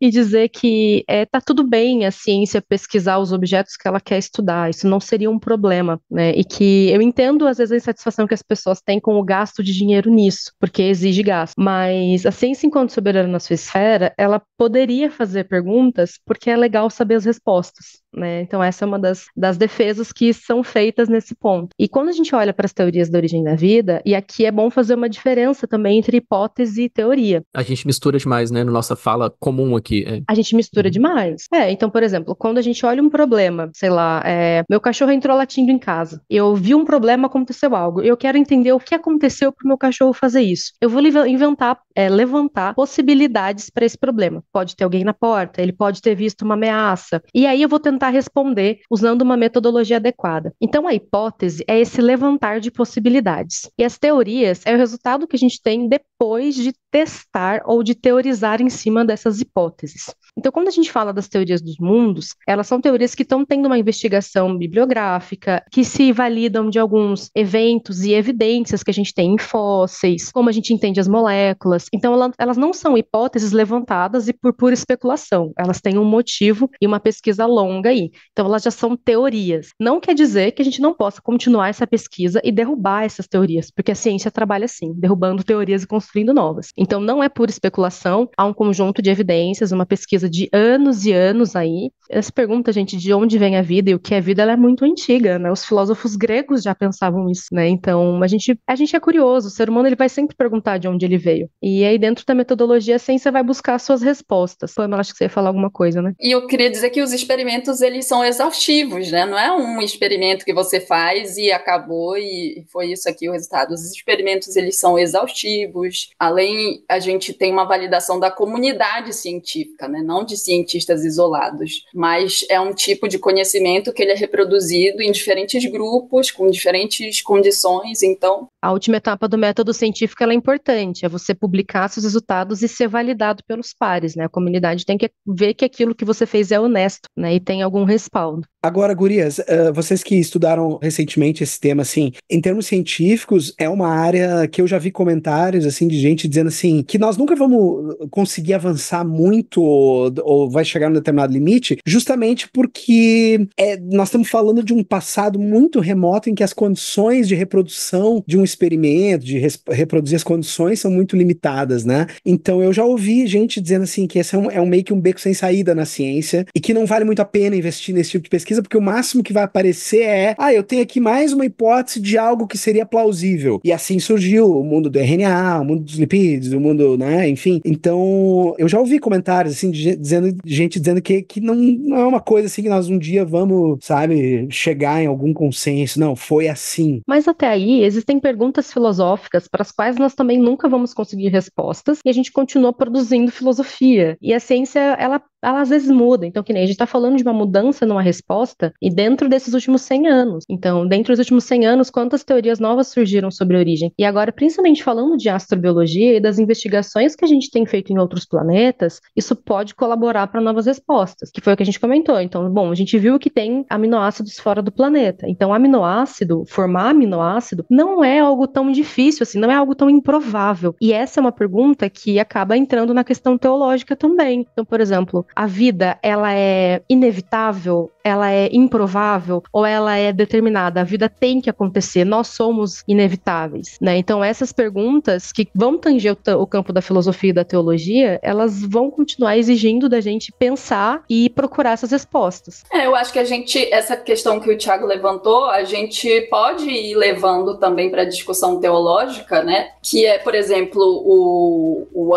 e dizer que é, tá tudo bem a ciência pesquisar os objetos que ela quer estudar. Isso não seria um problema. Né? E que eu entendo, às vezes, a insatisfação que as pessoas têm com o gasto de dinheiro nisso, porque exige gasto. Mas a ciência enquanto enquanto soberana na sua esfera, ela poderia fazer perguntas porque é legal saber as respostas. Né? Então, essa é uma das, das defesas que são feitas nesse ponto. E quando a gente olha para as teorias da origem da vida, e aqui é bom fazer uma diferença também entre hipótese e teoria. A gente mistura demais, né? Na nossa fala comum aqui. É. A gente mistura uhum. demais. É, então, por exemplo, quando a gente olha um problema, sei lá, é, meu cachorro entrou latindo em casa, eu vi um problema, aconteceu algo, eu quero entender o que aconteceu para o meu cachorro fazer isso. Eu vou inventar, é, levantar possibilidades para esse problema. Pode ter alguém na porta, ele pode ter visto uma ameaça. E aí eu vou tentar tentar responder usando uma metodologia adequada. Então, a hipótese é esse levantar de possibilidades. E as teorias é o resultado que a gente tem depois depois de testar ou de teorizar em cima dessas hipóteses. Então, quando a gente fala das teorias dos mundos, elas são teorias que estão tendo uma investigação bibliográfica, que se validam de alguns eventos e evidências que a gente tem em fósseis, como a gente entende as moléculas. Então, elas não são hipóteses levantadas e por pura especulação. Elas têm um motivo e uma pesquisa longa aí. Então, elas já são teorias. Não quer dizer que a gente não possa continuar essa pesquisa e derrubar essas teorias, porque a ciência trabalha assim, derrubando teorias e construindo construindo novas. Então, não é pura especulação, há um conjunto de evidências, uma pesquisa de anos e anos aí. Essa pergunta, gente, de onde vem a vida e o que é vida, ela é muito antiga, né? Os filósofos gregos já pensavam isso, né? Então, a gente, a gente é curioso, o ser humano ele vai sempre perguntar de onde ele veio. E aí, dentro da metodologia, a ciência vai buscar suas respostas. eu acho que você ia falar alguma coisa, né? E eu queria dizer que os experimentos, eles são exaustivos, né? Não é um experimento que você faz e acabou e foi isso aqui o resultado. Os experimentos, eles são exaustivos, além a gente tem uma validação da comunidade científica, né? não de cientistas isolados, mas é um tipo de conhecimento que ele é reproduzido em diferentes grupos, com diferentes condições, então... A última etapa do método científico é importante, é você publicar seus resultados e ser validado pelos pares, né? A comunidade tem que ver que aquilo que você fez é honesto, né? E tem algum respaldo. Agora, gurias, uh, vocês que estudaram recentemente esse tema, assim, em termos científicos, é uma área que eu já vi comentários, assim, de gente dizendo, assim, que nós nunca vamos conseguir avançar muito ou, ou vai chegar num determinado limite, justamente porque é, nós estamos falando de um passado muito remoto em que as condições de reprodução de um experimento, de reproduzir as condições, são muito limitadas, né? Então, eu já ouvi gente dizendo, assim, que esse é, um, é um meio que um beco sem saída na ciência e que não vale muito a pena investir nesse tipo de pesquisa pesquisa, porque o máximo que vai aparecer é: ah, eu tenho aqui mais uma hipótese de algo que seria plausível. E assim surgiu o mundo do RNA, o mundo dos lipídios, o mundo, né, enfim. Então, eu já ouvi comentários, assim, de, dizendo, gente dizendo que, que não, não é uma coisa assim que nós um dia vamos, sabe, chegar em algum consenso. Não, foi assim. Mas até aí, existem perguntas filosóficas para as quais nós também nunca vamos conseguir respostas e a gente continua produzindo filosofia. E a ciência, ela ela às vezes muda. Então, que nem a gente está falando de uma mudança numa resposta e dentro desses últimos 100 anos. Então, dentro dos últimos 100 anos, quantas teorias novas surgiram sobre a origem? E agora, principalmente falando de astrobiologia e das investigações que a gente tem feito em outros planetas, isso pode colaborar para novas respostas, que foi o que a gente comentou. Então, bom, a gente viu que tem aminoácidos fora do planeta. Então, aminoácido, formar aminoácido, não é algo tão difícil assim, não é algo tão improvável. E essa é uma pergunta que acaba entrando na questão teológica também. Então, por exemplo, a vida ela é inevitável, ela é improvável ou ela é determinada. A vida tem que acontecer, nós somos inevitáveis, né? Então essas perguntas que vão tanger o, campo da filosofia e da teologia, elas vão continuar exigindo da gente pensar e procurar essas respostas. É, eu acho que a gente essa questão que o Tiago levantou, a gente pode ir levando também para a discussão teológica, né? Que é, por exemplo, o, o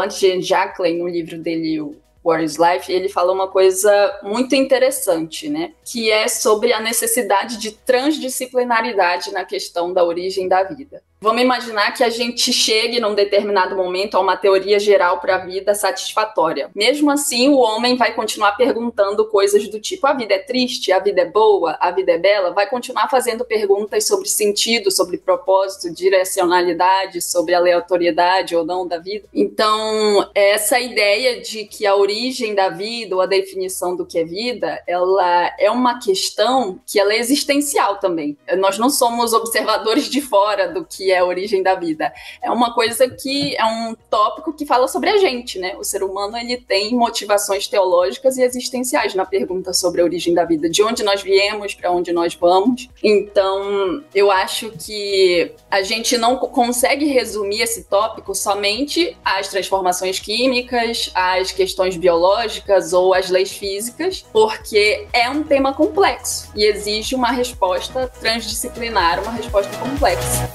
Jacqueline, no livro dele, o What is Life, ele fala uma coisa muito interessante, né? Que é sobre a necessidade de transdisciplinaridade na questão da origem da vida. Vamos imaginar que a gente chegue num determinado momento a uma teoria geral para a vida satisfatória. Mesmo assim, o homem vai continuar perguntando coisas do tipo: a vida é triste, a vida é boa, a vida é bela, vai continuar fazendo perguntas sobre sentido, sobre propósito, direcionalidade, sobre aleatoriedade ou não da vida. Então, essa ideia de que a origem da vida ou a definição do que é vida, ela é uma questão que ela é existencial também. Nós não somos observadores de fora do que é a origem da vida. É uma coisa que é um tópico que fala sobre a gente, né? O ser humano ele tem motivações teológicas e existenciais na pergunta sobre a origem da vida, de onde nós viemos, para onde nós vamos. Então, eu acho que a gente não consegue resumir esse tópico somente às transformações químicas, às questões biológicas ou às leis físicas, porque é um tema complexo e exige uma resposta transdisciplinar, uma resposta complexa.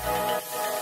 Thank you.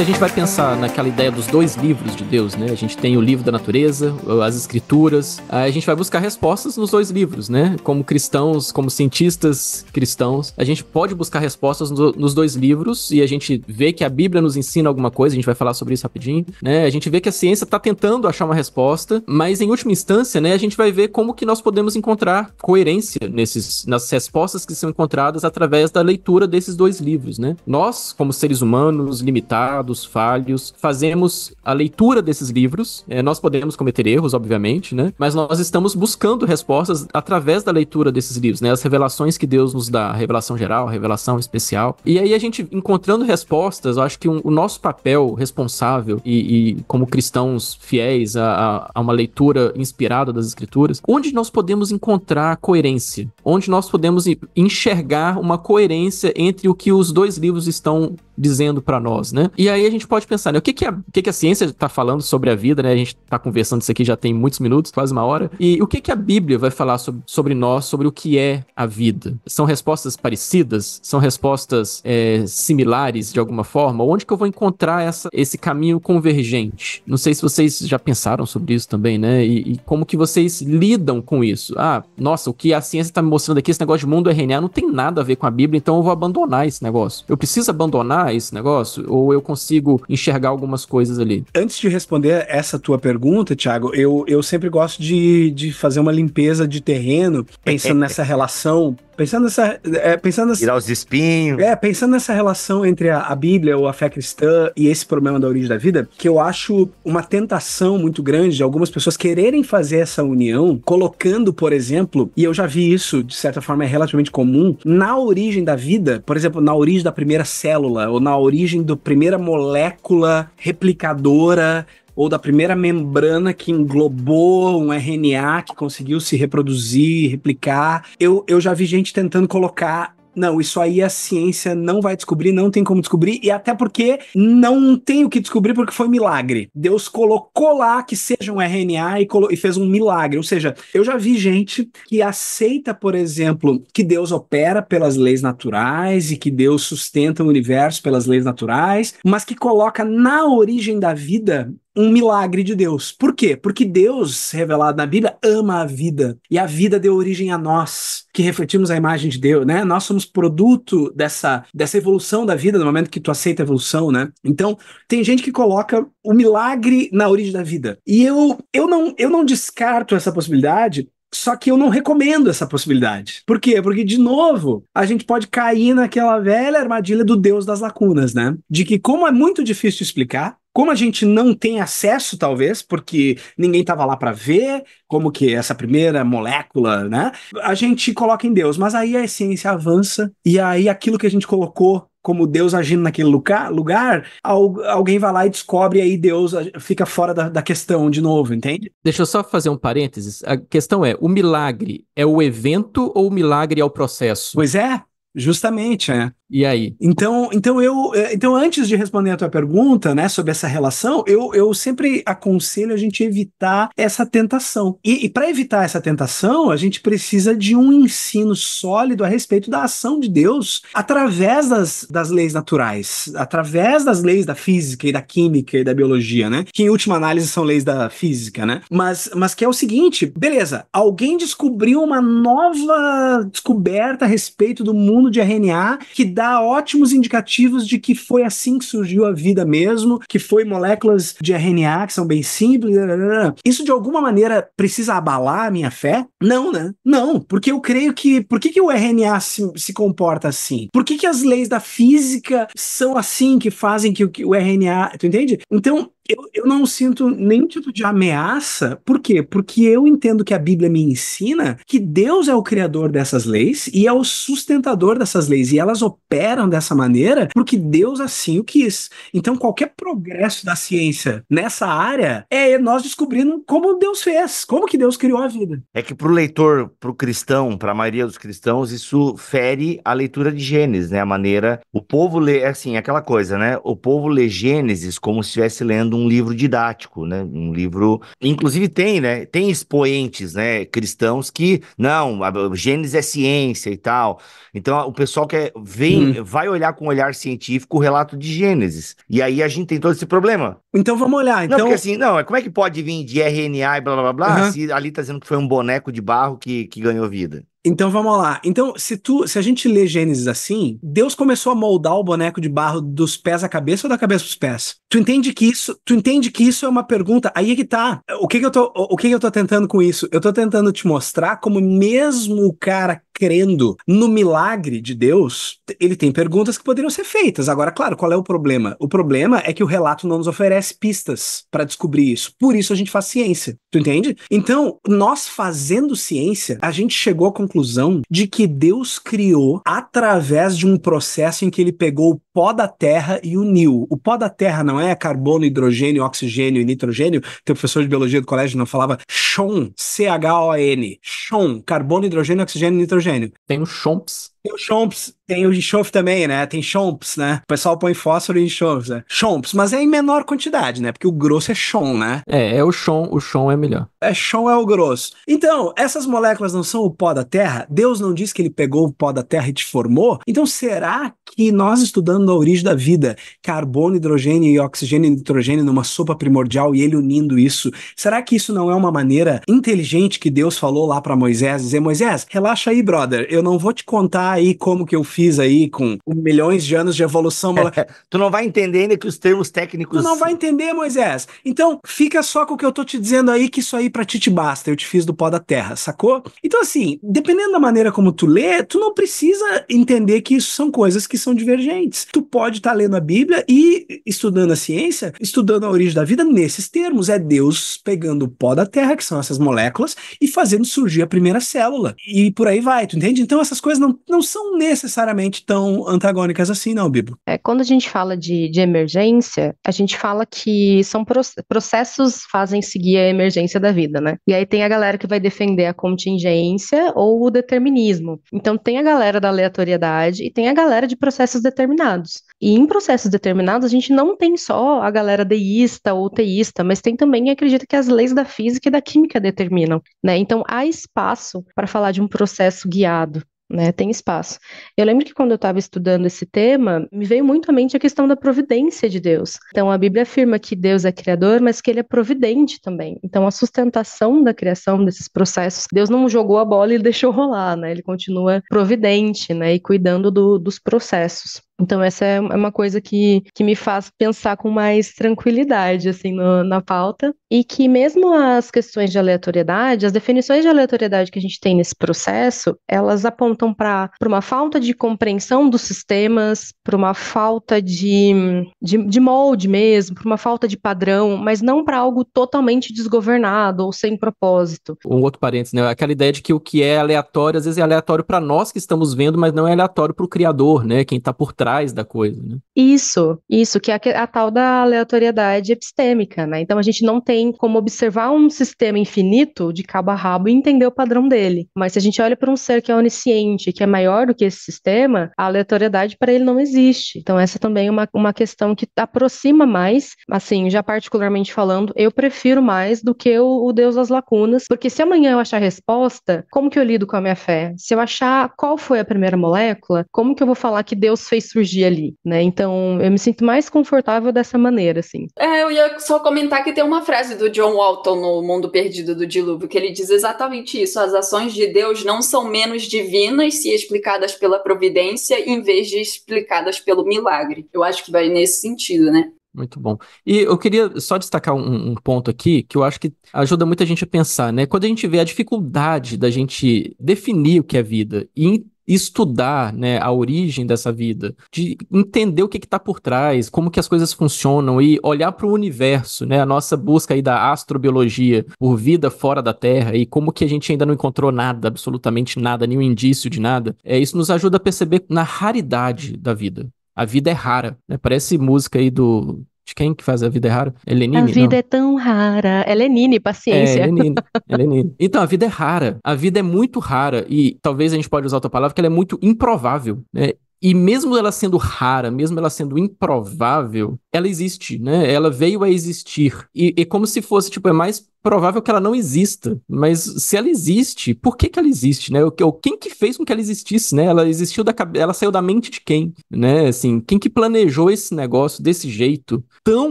se a gente vai pensar naquela ideia dos dois livros de Deus, né? A gente tem o livro da natureza, as escrituras, a gente vai buscar respostas nos dois livros, né? Como cristãos, como cientistas cristãos, a gente pode buscar respostas no, nos dois livros e a gente vê que a Bíblia nos ensina alguma coisa, a gente vai falar sobre isso rapidinho, né? A gente vê que a ciência está tentando achar uma resposta, mas em última instância, né, a gente vai ver como que nós podemos encontrar coerência nesses, nas respostas que são encontradas através da leitura desses dois livros, né? Nós, como seres humanos limitados, errados, falhos, fazemos a leitura desses livros. É, nós podemos cometer erros, obviamente, né? Mas nós estamos buscando respostas através da leitura desses livros, né? As revelações que Deus nos dá, revelação geral, revelação especial. E aí a gente encontrando respostas, eu acho que um, o nosso papel responsável e, e como cristãos fiéis a, a, uma leitura inspirada das Escrituras, onde nós podemos encontrar coerência, onde nós podemos enxergar uma coerência entre o que os dois livros estão dizendo para nós, né? E aí a gente pode pensar, né? O que que a, o que que a ciência está falando sobre a vida, né? A gente está conversando isso aqui já tem muitos minutos, quase uma hora. E o que que a Bíblia vai falar sobre, sobre nós, sobre o que é a vida? São respostas parecidas? São respostas é, similares de alguma forma? Onde que eu vou encontrar essa, esse caminho convergente? Não sei se vocês já pensaram sobre isso também, né? E, e como que vocês lidam com isso? Ah, nossa, o que a ciência está me mostrando aqui, esse negócio de mundo RNA não tem nada a ver com a Bíblia, então eu vou abandonar esse negócio. Eu preciso abandonar esse negócio? Ou eu consigo enxergar algumas coisas ali? Antes de responder essa tua pergunta, Thiago, eu, eu sempre gosto de, de fazer uma limpeza de terreno, pensando nessa relação Pensando nessa. É, pensando nessa, Tirar os espinhos. É, pensando nessa relação entre a, a, Bíblia ou a fé cristã e esse problema da origem da vida, que eu acho uma tentação muito grande de algumas pessoas quererem fazer essa união, colocando, por exemplo, e eu já vi isso, de certa forma, é relativamente comum, na origem da vida, por exemplo, na origem da primeira célula, ou na origem da primeira molécula replicadora ou da primeira membrana que englobou um RNA que conseguiu se reproduzir, replicar. Eu, eu já vi gente tentando colocar não, isso aí a ciência não vai descobrir, não tem como descobrir, e até porque não tem o que descobrir porque foi milagre. Deus colocou lá que seja um RNA e, e, fez um milagre. Ou seja, eu já vi gente que aceita, por exemplo, que Deus opera pelas leis naturais e que Deus sustenta o universo pelas leis naturais, mas que coloca na origem da vida um milagre de Deus. Por quê? Porque Deus, revelado na Bíblia, ama a vida. E a vida deu origem a nós, que refletimos a imagem de Deus, né? Nós somos produto dessa, dessa evolução da vida, no momento que tu aceita a evolução, né? Então, tem gente que coloca o milagre na origem da vida. E eu, eu, não, eu não descarto essa possibilidade, só que eu não recomendo essa possibilidade. Por quê? Porque, de novo, a gente pode cair naquela velha armadilha do deus das lacunas, né? De que, como é muito difícil explicar, como a gente não tem acesso, talvez, porque ninguém estava lá para ver como que essa primeira molécula, né? A gente coloca em Deus, mas aí a ciência avança e aí aquilo que a gente colocou como Deus agindo naquele lugar, lugar alguém vai lá e descobre, e aí Deus fica fora da, da, questão de novo, entende? Deixa eu só fazer um parênteses. A questão é: o milagre é o evento ou o milagre é o processo? Pois é, justamente, né? E aí? Então, então eu, eh, então antes de responder a tua pergunta, né, sobre essa relação, eu, eu sempre aconselho a gente evitar essa tentação. E, e para evitar essa tentação, a gente precisa de um ensino sólido a respeito da ação de Deus através das, das leis naturais, através das leis da física e da química e da biologia, né? Que em última análise são leis da física, né? Mas, mas que é o seguinte, beleza? Alguém descobriu uma nova descoberta a respeito do mundo de RNA que dá dá ótimos indicativos de que foi assim que surgiu a vida mesmo, que foi moléculas de RNA que são bem simples. Né, né, né, Isso de alguma maneira precisa abalar a minha fé? Não, né? Não, porque eu creio que. Por que, que o RNA se, se comporta assim? Por que, que as leis da física são assim que fazem que o, que o RNA. Tu entende? Então, eu, eu não sinto nenhum tipo de ameaça. Por quê? Porque eu entendo que a Bíblia me ensina que Deus é o criador dessas leis e é o sustentador dessas leis. E elas operam dessa maneira porque Deus assim o quis. Então, qualquer progresso da ciência nessa área é nós descobrindo como Deus fez, como que Deus criou a vida. É que para o leitor, para o cristão, para a maioria dos cristãos, isso fere a leitura de Gênesis, né? A maneira. O povo lê, é assim, aquela coisa, né? O povo lê Gênesis como se estivesse lendo um um livro didático, né? Um livro, inclusive tem, né? Tem expoentes, né? Cristãos que não, a Gênesis é ciência e tal. Então o pessoal que vem, hum. vai olhar com um olhar científico o relato de Gênesis. E aí a gente tem todo esse problema. Então vamos olhar. Então não, porque então assim, não, é como é que pode vir de RNA e blá blá blá, blá uhum. se ali tá dizendo que foi um boneco de barro que, que ganhou vida? Então vamos lá. Então, se tu, se a gente lê Gênesis assim, Deus começou a moldar o boneco de barro dos pés à cabeça ou da cabeça aos pés? Tu entende que isso, tu entende que isso é uma pergunta. Aí é que tá. O que que eu tô, o que que eu tô tentando com isso? Eu tô tentando te mostrar como mesmo o cara crendo no milagre de Deus, ele tem perguntas que poderiam ser feitas. Agora, claro, qual é o problema? O problema é que o relato não nos oferece pistas para descobrir isso. Por isso a gente faz ciência. Tu entende? Então, nós fazendo ciência, a gente chegou à conclusão de que Deus criou através de um processo em que ele pegou o pó da terra e uniu. O pó da terra não é carbono, hidrogênio, oxigênio e nitrogênio. Teu professor de biologia do colégio não falava CHON, C-H-O-N. CHON, carbono, hidrogênio, oxigênio e nitrogênio gênio. Tem o Chomps, tem o Chomps, tem o enxofre também, né? Tem Chomps, né? O pessoal põe fósforo e enxofre, né? Chomps, mas é em menor quantidade, né? Porque o grosso é chon, né? É, é o chon, o chon é melhor. É, chon é o grosso. Então, essas moléculas não são o pó da Terra? Deus não diz que ele pegou o pó da Terra e te formou? Então, será que nós estudando a origem da vida, carbono, hidrogênio e oxigênio e nitrogênio numa sopa primordial e ele unindo isso, será que isso não é uma maneira inteligente que Deus falou lá para Moisés, dizer, Moisés, relaxa aí, brother, eu não vou te contar aí como que eu fiz aí com milhões de anos de evolução. É, tu não vai entender ainda que os termos técnicos. Tu não vai entender, Moisés. Então, fica só com o que eu tô te dizendo aí, que isso aí pra ti te basta. Eu te fiz do pó da terra, sacou? Então, assim, dependendo da maneira como tu lê, tu não precisa entender que isso são coisas que são divergentes. Tu pode estar tá lendo a Bíblia e estudando a ciência, estudando a origem da vida nesses termos. É Deus pegando o pó da terra, que são essas moléculas, e fazendo surgir a primeira célula. E por aí vai, tu entende? Então, essas coisas não, não não são necessariamente tão antagônicas assim, não, Bibo. É, quando a gente fala de, de emergência, a gente fala que são processos fazem seguir a emergência da vida, né? E aí tem a galera que vai defender a contingência ou o determinismo. Então tem a galera da aleatoriedade e tem a galera de processos determinados. E em processos determinados, a gente não tem só a galera deísta ou teísta, mas tem também acredita que as leis da física e da química determinam, né? Então há espaço para falar de um processo guiado né? Tem espaço. Eu lembro que quando eu estava estudando esse tema, me veio muito à mente a questão da providência de Deus. Então a Bíblia afirma que Deus é criador, mas que ele é providente também. Então a sustentação da criação desses processos, Deus não jogou a bola e deixou rolar, né? Ele continua providente, né? E cuidando do, dos processos. Então, essa é uma coisa que, que me faz pensar com mais tranquilidade, assim, no, na pauta. E que mesmo as questões de aleatoriedade, as definições de aleatoriedade que a gente tem nesse processo, elas apontam para uma falta de compreensão dos sistemas, para uma falta de, de, de molde mesmo, para uma falta de padrão, mas não para algo totalmente desgovernado ou sem propósito. Um outro parênteses, né? Aquela ideia de que o que é aleatório, às vezes é aleatório para nós que estamos vendo, mas não é aleatório para o criador, né? Quem está por trás trás da coisa, né? Isso, isso, que é a, a tal da aleatoriedade epistêmica, né? Então a gente não tem como observar um sistema infinito de cabo a rabo e entender o padrão dele. Mas se a gente olha para um ser que é onisciente, que é maior do que esse sistema, a aleatoriedade para ele não existe. Então essa é também é uma, uma questão que aproxima mais, assim, já particularmente falando, eu prefiro mais do que o, o Deus das Lacunas, porque se amanhã eu achar resposta, como que eu lido com a minha fé? Se eu achar qual foi a primeira molécula, como que eu vou falar que Deus fez surgir surgir ali, né? Então, eu me sinto mais confortável dessa maneira, assim. É, eu ia só comentar que tem uma frase do John Walton no Mundo Perdido do Dilúvio, que ele diz exatamente isso: as ações de Deus não são menos divinas se explicadas pela providência em vez de explicadas pelo milagre. Eu acho que vai nesse sentido, né? Muito bom. E eu queria só destacar um, um, ponto aqui que eu acho que ajuda muita gente a pensar, né? Quando a gente vê a dificuldade da gente definir o que é vida e estudar né, a origem dessa vida, de entender o que está por trás, como que as coisas funcionam e olhar para o universo, né, a nossa busca aí da astrobiologia por vida fora da Terra e como que a gente ainda não encontrou nada, absolutamente nada, nenhum indício de nada, é, isso nos ajuda a perceber na raridade da vida. A vida é rara, né? Parece música aí do de quem que faz A Vida é Rara? É Lenine? A Vida não. é Tão Rara. É Lenine, paciência. É, Lenine. É Lenine. Então, a vida é rara. A vida é muito rara e talvez a gente pode usar outra palavra, que ela é muito improvável. Né? E mesmo ela sendo rara, mesmo ela sendo improvável, ela existe, né? Ela veio a existir. E é como se fosse, tipo, é mais provável que ela não exista. Mas se ela existe, por que, que ela existe, né? O, quem que fez com que ela existisse, né? Ela existiu da ela saiu da mente de quem, né? Assim, quem que planejou esse negócio desse jeito tão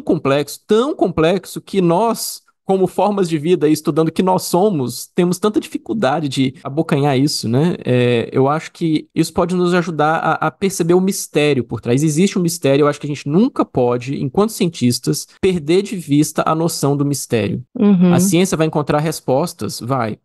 complexo, tão complexo que nós como formas de vida e estudando que nós somos, temos tanta dificuldade de abocanhar isso, né? É, eu acho que isso pode nos ajudar a, a, perceber o mistério por trás. Existe um mistério, eu acho que a gente nunca pode, enquanto cientistas, perder de vista a noção do mistério. Uhum. A ciência vai encontrar respostas, vai,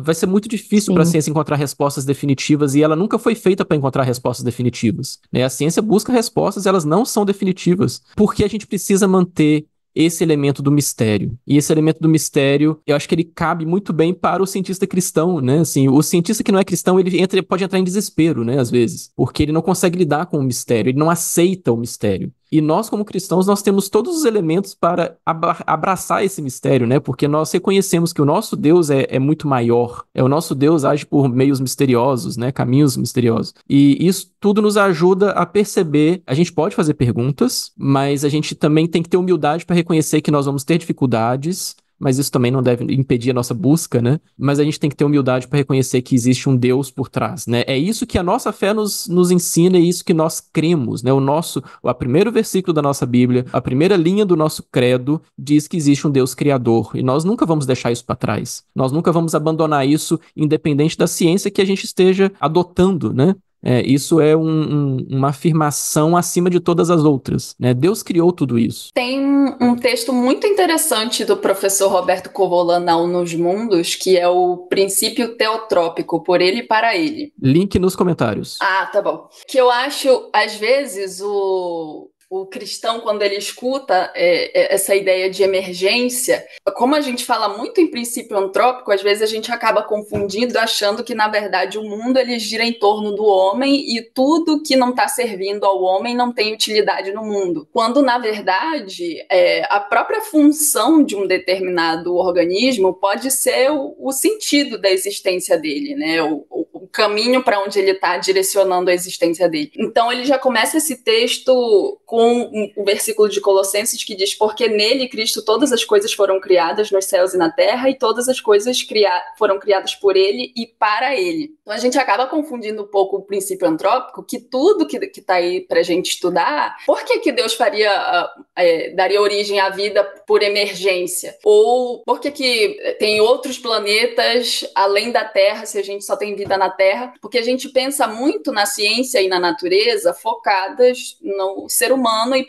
vai ser muito difícil para a ciência encontrar respostas definitivas e ela nunca foi feita para encontrar respostas definitivas. Né? A ciência busca respostas, elas não são definitivas, porque a gente precisa manter esse elemento do mistério. E esse elemento do mistério, eu acho que ele cabe muito bem para o cientista cristão, né? Assim, o cientista que não é cristão, ele entra, pode entrar em desespero, né, às vezes, porque ele não consegue lidar com o mistério, ele não aceita o mistério. E nós, como cristãos, nós temos todos os elementos para abraçar esse mistério, né? Porque nós reconhecemos que o nosso Deus é, é, muito maior. É o nosso Deus age por meios misteriosos, né? Caminhos misteriosos. E isso tudo nos ajuda a perceber. A gente pode fazer perguntas, mas a gente também tem que ter humildade para reconhecer que nós vamos ter dificuldades mas isso também não deve impedir a nossa busca, né? Mas a gente tem que ter humildade para reconhecer que existe um Deus por trás, né? É isso que a nossa fé nos, nos ensina e é isso que nós cremos, né? O nosso, o primeiro versículo da nossa Bíblia, a primeira linha do nosso credo diz que existe um Deus criador e nós nunca vamos deixar isso para trás. Nós nunca vamos abandonar isso independente da ciência que a gente esteja adotando, né? É, isso é um, um, uma afirmação acima de todas as outras. Né? Deus criou tudo isso. Tem um texto muito interessante do professor Roberto Covolanal nos Mundos, que é o princípio teotrópico, por ele e para ele. Link nos comentários. Ah, tá bom. Que eu acho, às vezes, o, o cristão, quando ele escuta é, é, essa ideia de emergência, como a gente fala muito em princípio antrópico, às vezes a gente acaba confundindo, achando que, na verdade, o mundo ele gira em torno do homem e tudo que não está servindo ao homem não tem utilidade no mundo. Quando, na verdade, é, a própria função de um determinado organismo pode ser o, o sentido da existência dele, né? O, o, caminho para onde ele está direcionando a existência dele. Então ele já começa esse texto com o versículo de Colossenses que diz: Porque nele, Cristo, todas as coisas foram criadas nos céus e na terra, e todas as coisas cria foram criadas por ele e para ele. Então a gente acaba confundindo um pouco o princípio antrópico, que tudo que está aí para a gente estudar, por que, que Deus faria, ah, é, daria origem à vida por emergência? Ou por que, que eh, tem outros planetas além da Terra se a gente só tem vida na Terra, porque a gente pensa muito na ciência e na natureza focadas no ser humano e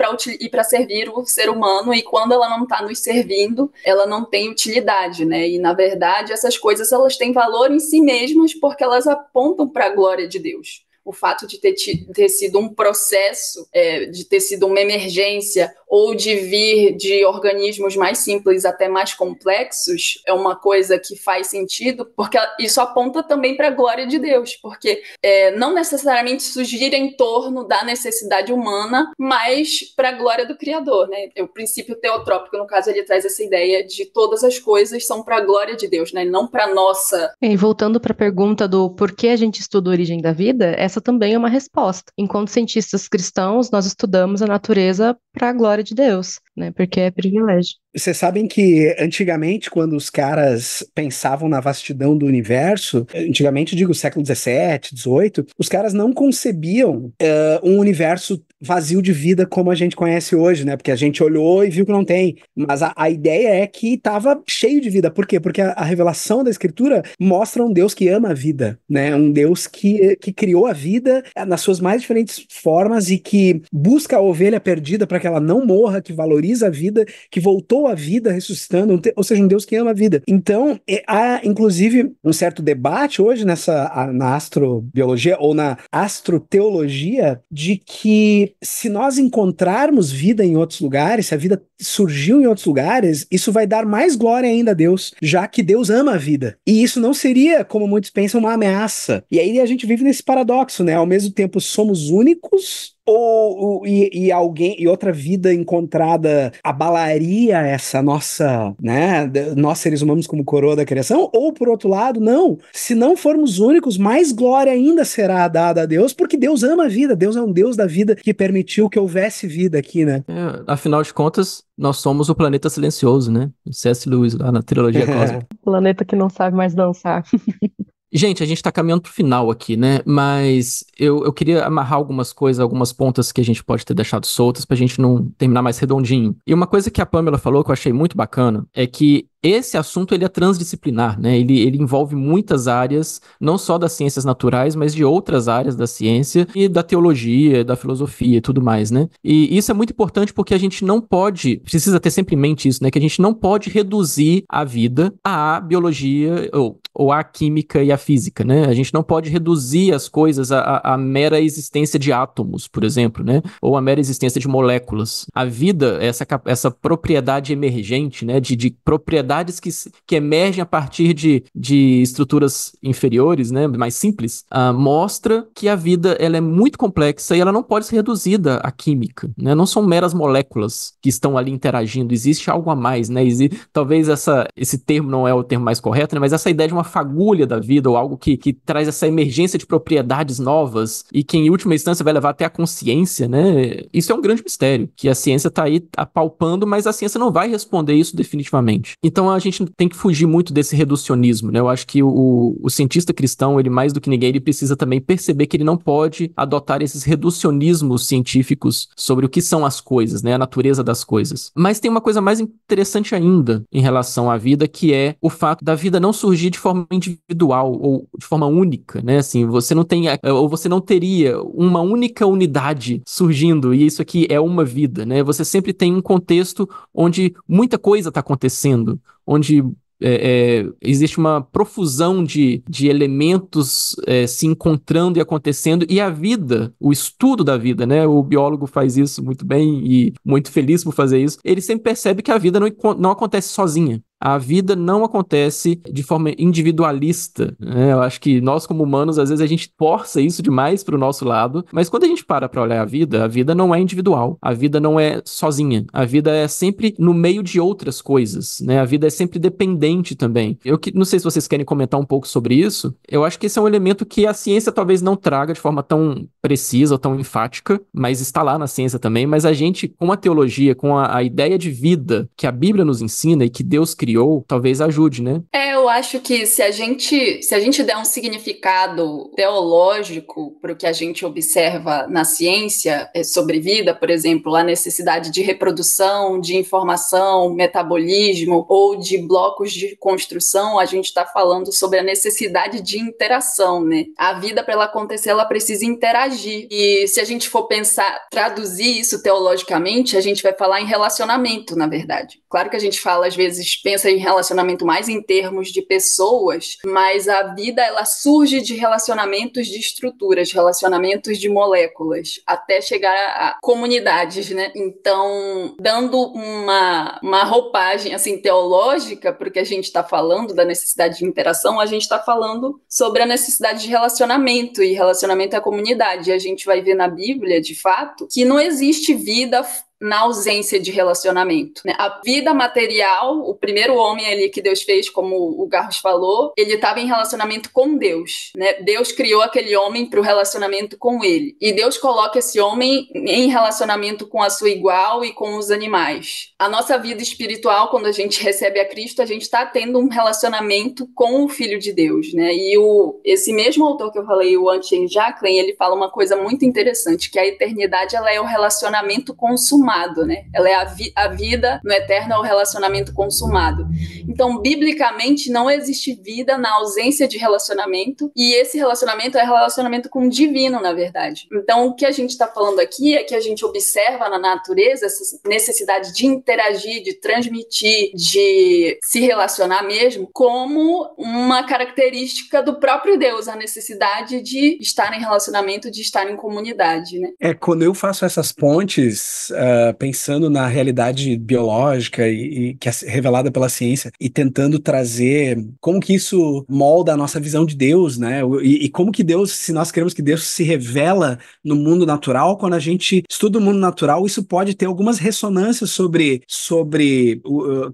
para servir o ser humano, e quando ela não está nos servindo, ela não tem utilidade, né? E na verdade, essas coisas elas têm valor em si mesmas porque elas apontam para a glória de Deus o fato de ter, ter sido um processo, é, de ter sido uma emergência, ou de vir de organismos mais simples até mais complexos, é uma coisa que faz sentido, porque isso aponta também para a glória de Deus, porque é, não necessariamente surgir em torno da necessidade humana, mas para a glória do Criador. Né? O princípio teotrópico, no caso, ele traz essa ideia de todas as coisas são para a glória de Deus, né? não para nossa. E voltando para a pergunta do por que a gente estuda a origem da vida, é essa também é uma resposta. Enquanto cientistas cristãos, nós estudamos a natureza para a glória de Deus né? Porque é privilégio. Vocês sabem que antigamente, quando os caras pensavam na vastidão do universo, antigamente digo século XVII, XVIII, os caras não concebiam uh, um universo vazio de vida como a gente conhece hoje, né? Porque a gente olhou e viu que não tem. Mas a, a ideia é que estava cheio de vida. Por quê? Porque a, a, revelação da escritura mostra um Deus que ama a vida, né? Um Deus que, que criou a vida eh, nas suas mais diferentes formas e que busca a ovelha perdida para que ela não morra, que valorize valoriza a vida, que voltou à vida ressuscitando, ou seja, um Deus que ama a vida. Então, é, há inclusive um certo debate hoje nessa na astrobiologia ou na astroteologia de que se nós encontrarmos vida em outros lugares, se a vida surgiu em outros lugares, isso vai dar mais glória ainda a Deus, já que Deus ama a vida. E isso não seria, como muitos pensam, uma ameaça. E aí a gente vive nesse paradoxo, né? Ao mesmo tempo somos únicos ou, ou e, e, alguém e outra vida encontrada abalaria essa nossa, né, nós seres humanos como coroa da criação, ou por outro lado, não, se não formos únicos, mais glória ainda será dada a Deus, porque Deus ama a vida, Deus é um Deus da vida que permitiu que houvesse vida aqui, né? É, afinal de contas, nós somos o planeta silencioso, né? C.S. Lewis lá na trilogia é. cósmica. Planeta que não sabe mais dançar. Gente, a gente está caminhando para o final aqui, né? Mas eu, eu queria amarrar algumas coisas, algumas pontas que a gente pode ter deixado soltas para a gente não terminar mais redondinho. E uma coisa que a Pamela falou que eu achei muito bacana é que esse assunto ele é transdisciplinar, né? Ele, ele envolve muitas áreas, não só das ciências naturais, mas de outras áreas da ciência e da teologia, da filosofia e tudo mais, né? E isso é muito importante porque a gente não pode, precisa ter sempre em mente isso, né? Que a gente não pode reduzir a vida à biologia ou, ou à química e à física, né? A gente não pode reduzir as coisas à, à mera existência de átomos, por exemplo, né? Ou à mera existência de moléculas. A vida, essa, essa propriedade emergente, né? De, de propriedade sociedades que, que emergem a partir de, de estruturas inferiores, né, mais simples, uh, mostra que a vida ela é muito complexa e ela não pode ser reduzida à química. Né? Não são meras moléculas que estão ali interagindo, existe algo a mais. Né? talvez essa, esse termo não é o termo mais correto, né? mas essa ideia de uma fagulha da vida ou algo que, que traz essa emergência de propriedades novas e que, em última instância, vai levar até a consciência. Né? Isso é um grande mistério, que a ciência está aí apalpando, mas a ciência não vai responder isso definitivamente. Então, então a gente tem que fugir muito desse reducionismo, né? Eu acho que o, o cientista cristão, ele mais do que ninguém, ele precisa também perceber que ele não pode adotar esses reducionismos científicos sobre o que são as coisas, né? A natureza das coisas. Mas tem uma coisa mais interessante ainda em relação à vida, que é o fato da vida não surgir de forma individual ou de forma única, né? Assim, você não tem eh, ou você não teria uma única unidade surgindo e isso aqui é uma vida, né? Você sempre tem um contexto onde muita coisa está acontecendo onde é, é, existe uma profusão de, de elementos é, se encontrando e acontecendo, e a vida, o estudo da vida, né? O biólogo faz isso muito bem e muito feliz por fazer isso. Ele sempre percebe que a vida não, não acontece sozinha a vida não acontece de forma individualista. Né? Eu acho que nós, como humanos, às vezes a gente força isso demais para o nosso lado, mas quando a gente para para olhar a vida, a vida não é individual, a vida não é sozinha, a vida é sempre no meio de outras coisas, né? a vida é sempre dependente também. Eu que, não sei se vocês querem comentar um pouco sobre isso, eu acho que esse é um elemento que a ciência talvez não traga de forma tão precisa ou tão enfática, mas está lá na ciência também, mas a gente, com a teologia, com a, a ideia de vida que a Bíblia nos ensina e que Deus criou, criou, talvez ajude, né? É, eu acho que se a gente, se a gente der um significado teológico para o que a gente observa na ciência é, sobre vida, por exemplo, a necessidade de reprodução, de informação, metabolismo ou de blocos de construção, a gente está falando sobre a necessidade de interação, né? A vida, para ela acontecer, ela precisa interagir. E se a gente for pensar, traduzir isso teologicamente, a gente vai falar em relacionamento, na verdade. Claro que a gente fala, às vezes, pensa pensa em relacionamento mais em termos de pessoas, mas a vida ela surge de relacionamentos de estruturas, relacionamentos de moléculas, até chegar a comunidades, né? Então, dando uma, uma roupagem assim teológica para o que a gente está falando da necessidade de interação, a gente está falando sobre a necessidade de relacionamento e relacionamento à comunidade. E a gente vai ver na Bíblia, de fato, que não existe vida na ausência de relacionamento. Né? A vida material, o primeiro homem ali que Deus fez, como o Garros falou, ele estava em relacionamento com Deus. Né? Deus criou aquele homem para o relacionamento com ele. E Deus coloca esse homem em relacionamento com a sua igual e com os animais. A nossa vida espiritual, quando a gente recebe a Cristo, a gente está tendo um relacionamento com o Filho de Deus. Né? E o, esse mesmo autor que eu falei, o Antin Jacqueline, ele fala uma coisa muito interessante, que a eternidade ela é o relacionamento consumado consumado, né? Ela é a, vi a vida no eterno ao é relacionamento consumado. Então, biblicamente, não existe vida na ausência de relacionamento, e esse relacionamento é relacionamento com o divino, na verdade. Então, o que a gente está falando aqui é que a gente observa na natureza essa necessidade de interagir, de transmitir, de se relacionar mesmo, como uma característica do próprio Deus, a necessidade de estar em relacionamento, de estar em comunidade, né? É, quando eu faço essas pontes. Uh eh, pensando na realidade biológica e, e, que é revelada pela ciência e tentando trazer como que isso molda a nossa visão de Deus, né? E, e como que Deus, se nós queremos que Deus se revela no mundo natural, quando a gente estuda o mundo natural, isso pode ter algumas ressonâncias sobre, sobre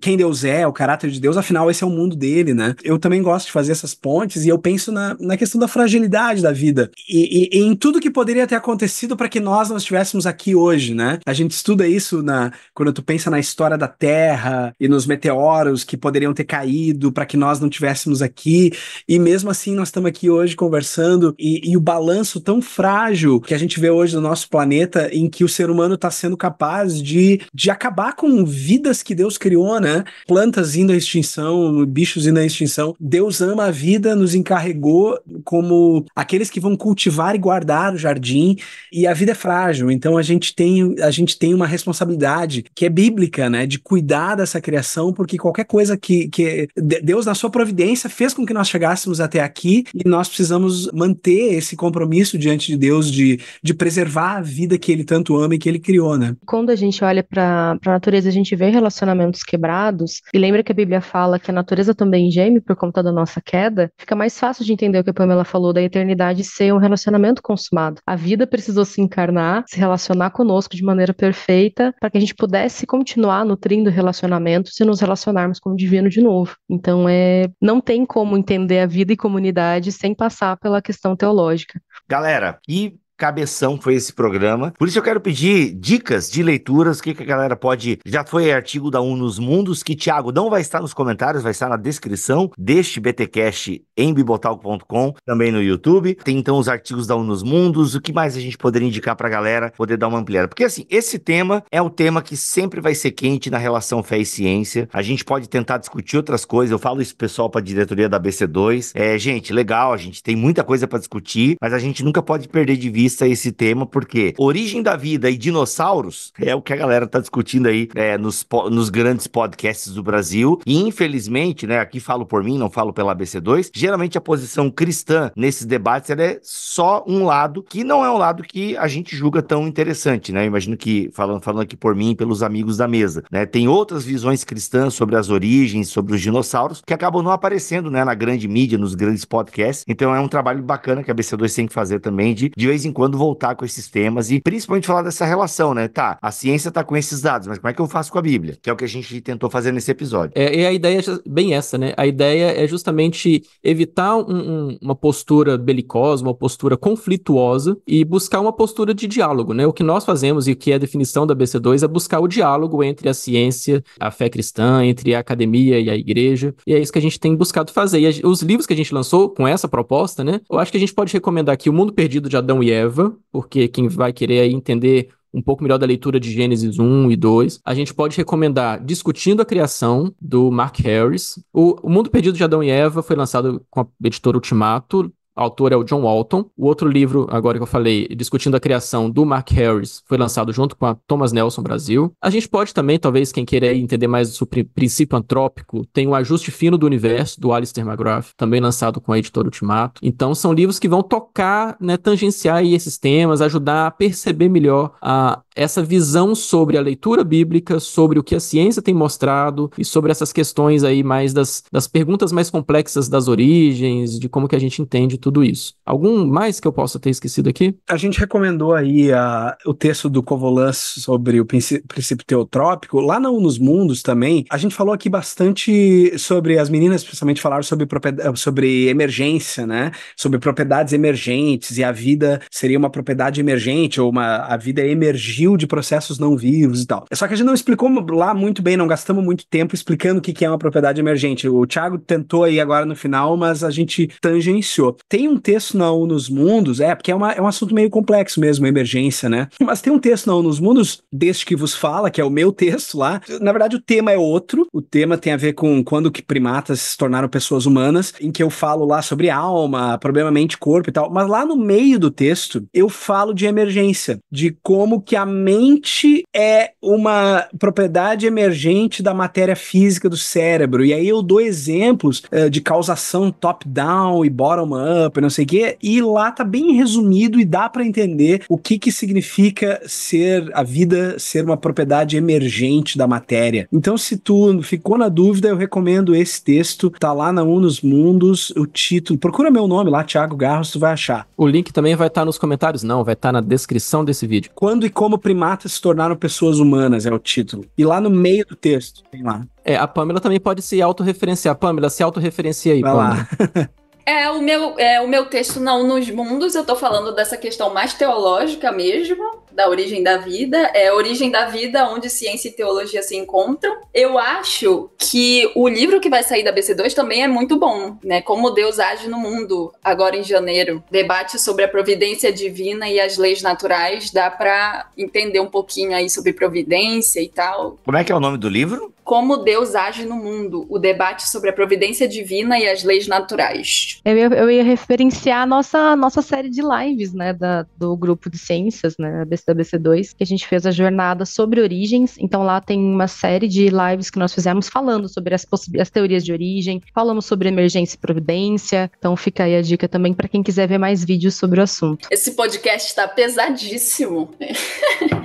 quem Deus é, o caráter de Deus, afinal, esse é o mundo dele, né? Eu também gosto de fazer essas pontes e eu penso na, na questão da fragilidade da vida e, e, e em tudo que poderia ter acontecido para que nós não estivéssemos aqui hoje, né? A gente estuda estuda isso na quando tu pensa na história da Terra e nos meteoros que poderiam ter caído para que nós não tivéssemos aqui. E mesmo assim nós estamos aqui hoje conversando e, e, o balanço tão frágil que a gente vê hoje no nosso planeta em que o ser humano está sendo capaz de, de acabar com vidas que Deus criou, né? Plantas indo à extinção, bichos indo à extinção. Deus ama a vida, nos encarregou como aqueles que vão cultivar e guardar o jardim e a vida é frágil. Então a gente tem a gente tem uma uma responsabilidade que é bíblica, né? De cuidar dessa criação, porque qualquer coisa que, que Deus, na sua providência, fez com que nós chegássemos até aqui e nós precisamos manter esse compromisso diante de Deus de, de preservar a vida que ele tanto ama e que ele criou, né? Quando a gente olha para a natureza, a gente vê relacionamentos quebrados e lembra que a Bíblia fala que a natureza também geme por conta da nossa queda, fica mais fácil de entender o que a Pamela falou da eternidade ser um relacionamento consumado. A vida precisou se encarnar, se relacionar conosco de maneira perfeita feita para que a gente pudesse continuar nutrindo relacionamentos e nos relacionarmos com o divino de novo. Então, é, não tem como entender a vida e comunidade sem passar pela questão teológica. Galera, e cabeção foi esse programa. Por isso eu quero pedir dicas de leituras, o que, que a galera pode. Já foi artigo da Um nos Mundos, que Thiago não vai estar nos comentários, vai estar na descrição deste BTcast em bibotalco.com, também no YouTube. Tem então os artigos da Um nos Mundos, o que mais a gente poderia indicar pra galera poder dar uma ampliada. Porque assim, esse tema é o tema que sempre vai ser quente na relação fé e ciência. A gente pode tentar discutir outras coisas. Eu falo isso pessoal pra diretoria da BC2. É, gente, legal, a gente tem muita coisa para discutir, mas a gente nunca pode perder de vista vista esse tema, porque origem da vida e dinossauros é o que a galera tá discutindo aí é, nos, nos grandes podcasts do Brasil. E infelizmente, né, aqui falo por mim, não falo pela ABC2, geralmente a posição cristã nesses debates ela é só um lado, que não é um lado que a gente julga tão interessante, né? Eu imagino que, falando, falando aqui por mim e pelos amigos da mesa, né? Tem outras visões cristãs sobre as origens, sobre os dinossauros, que acabam não aparecendo, né, na grande mídia, nos grandes podcasts. Então é um trabalho bacana que a ABC2 tem que fazer também, de, de vez em quando voltar com esses temas e principalmente falar dessa relação, né? Tá, a ciência tá com esses dados, mas como é que eu faço com a Bíblia? Que é o que a gente tentou fazer nesse episódio. É, e a ideia é bem essa, né? A ideia é justamente evitar um, um, uma postura belicosa, uma postura conflituosa e buscar uma postura de diálogo, né? O que nós fazemos e o que é a definição da BC2 é buscar o diálogo entre a ciência, a fé cristã, entre a academia e a igreja. E é isso que a gente tem buscado fazer. E a, os livros que a gente lançou com essa proposta, né? Eu acho que a gente pode recomendar aqui O Mundo Perdido de Adão e Eva, Eva, porque quem vai querer aí entender um pouco melhor da leitura de Gênesis 1 e 2. A gente pode recomendar Discutindo a Criação, do Mark Harris. O, o Mundo Perdido de Adão e Eva foi lançado com a editora Ultimato, o autor é o John Walton. O outro livro, agora que eu falei, discutindo a criação do Mark Harris, foi lançado junto com a Thomas Nelson Brasil. A gente pode também, talvez, quem queira entender mais sobre princípio antrópico, tem o Ajuste Fino do Universo, do Alistair McGrath, também lançado com a editora Ultimato. Então, são livros que vão tocar, né, tangenciar esses temas, ajudar a perceber melhor a, essa visão sobre a leitura bíblica, sobre o que a ciência tem mostrado e sobre essas questões aí mais das, das perguntas mais complexas das origens, de como que a gente entende tudo isso. Algum mais que eu possa ter esquecido aqui? A gente recomendou aí a, o texto do Covolans sobre o princípio teotrópico. Lá na Unos Mundos também, a gente falou aqui bastante sobre as meninas, principalmente falaram sobre, sobre emergência, né? Sobre propriedades emergentes e a vida seria uma propriedade emergente ou uma, a vida emergir de processos não vivos e tal. É só que a gente não explicou lá muito bem, não gastamos muito tempo explicando o que é uma propriedade emergente. O Thiago tentou aí agora no final, mas a gente tangenciou. Tem um texto na Unos Mundos, é, porque é, uma, é um assunto meio complexo mesmo, emergência, né? Mas tem um texto na Unos Mundos, deste que vos fala, que é o meu texto lá. Na verdade, o tema é outro. O tema tem a ver com quando que primatas se tornaram pessoas humanas, em que eu falo lá sobre alma, problema mente, corpo e tal. Mas lá no meio do texto, eu falo de emergência, de como que a mente é uma propriedade emergente da matéria física do cérebro. E aí eu dou exemplos uh, de causação top-down e bottom-up, não sei o quê, e lá tá bem resumido e dá para entender o que que significa ser a vida ser uma propriedade emergente da matéria. Então, se tu ficou na dúvida, eu recomendo esse texto, tá lá na Unos Mundos, o título. Procura meu nome lá, Thiago Garros, tu vai achar. O link também vai estar tá nos comentários, não, vai estar tá na descrição desse vídeo. Quando e como primatas se tornaram pessoas humanas, é o título. E lá no meio do texto, tem lá. É, a Pamela também pode se autorreferenciar. Pamela, se autorreferencia aí, Vai Pamela. Lá. É o, meu, é o meu texto não nos mundos, eu estou falando dessa questão mais teológica mesmo da Origem da Vida. É Origem da Vida, onde ciência e teologia se encontram. Eu acho que o livro que vai sair da BC2 também é muito bom, né? Como Deus age no mundo, agora em janeiro. Debate sobre a providência divina e as leis naturais. Dá para entender um pouquinho aí sobre providência e tal. Como é que é o nome do livro? Como Deus age no mundo, o debate sobre a providência divina e as leis naturais. Eu ia, eu ia referenciar a nossa, nossa série de lives, né, da, do grupo de ciências, né, BCWC2, que a gente fez a jornada sobre origens. Então lá tem uma série de lives que nós fizemos falando sobre as, as teorias de origem, falamos sobre emergência e providência. Então fica aí a dica também para quem quiser ver mais vídeos sobre o assunto. Esse podcast está pesadíssimo.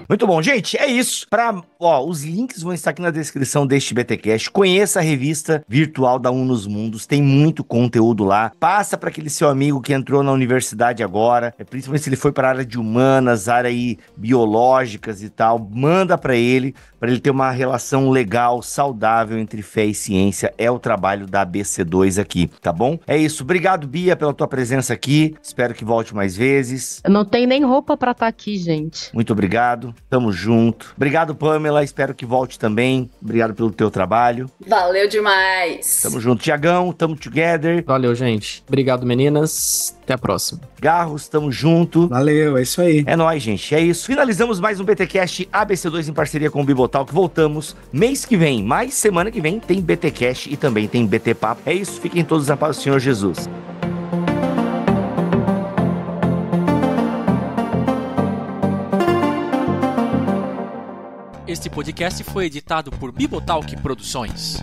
Muito bom, gente, é isso. Para, ó, os links vão estar aqui na descrição deste BTcast, conheça a revista virtual da Unos Mundos, tem muito conteúdo lá. Passa para aquele seu amigo que entrou na universidade agora, é, principalmente se ele foi para a área de humanas, área aí biológicas e tal, manda para ele, para ele ter uma relação legal, saudável entre fé e ciência. É o trabalho da ABC2 aqui, tá bom? É isso. Obrigado, Bia, pela tua presença aqui. Espero que volte mais vezes. Eu não tem nem roupa para estar tá aqui, gente. Muito obrigado. Tamo junto. Obrigado, Pamela. Espero que volte também. Obrigado pelo teu trabalho. Valeu demais. Tamo junto, Tiagão. Tamo together. Valeu, gente. Obrigado, meninas. Até a próxima. Garros, tamo junto. Valeu, é isso aí. É nóis, gente. É isso. Finalizamos mais um BTcast ABC2 em parceria com o Bibotalk. Voltamos mês que vem, mas semana que vem tem BTcast e também tem BT Papo. É isso. Fiquem todos na paz do Senhor Jesus. Este podcast foi editado por Bibotalk Produções.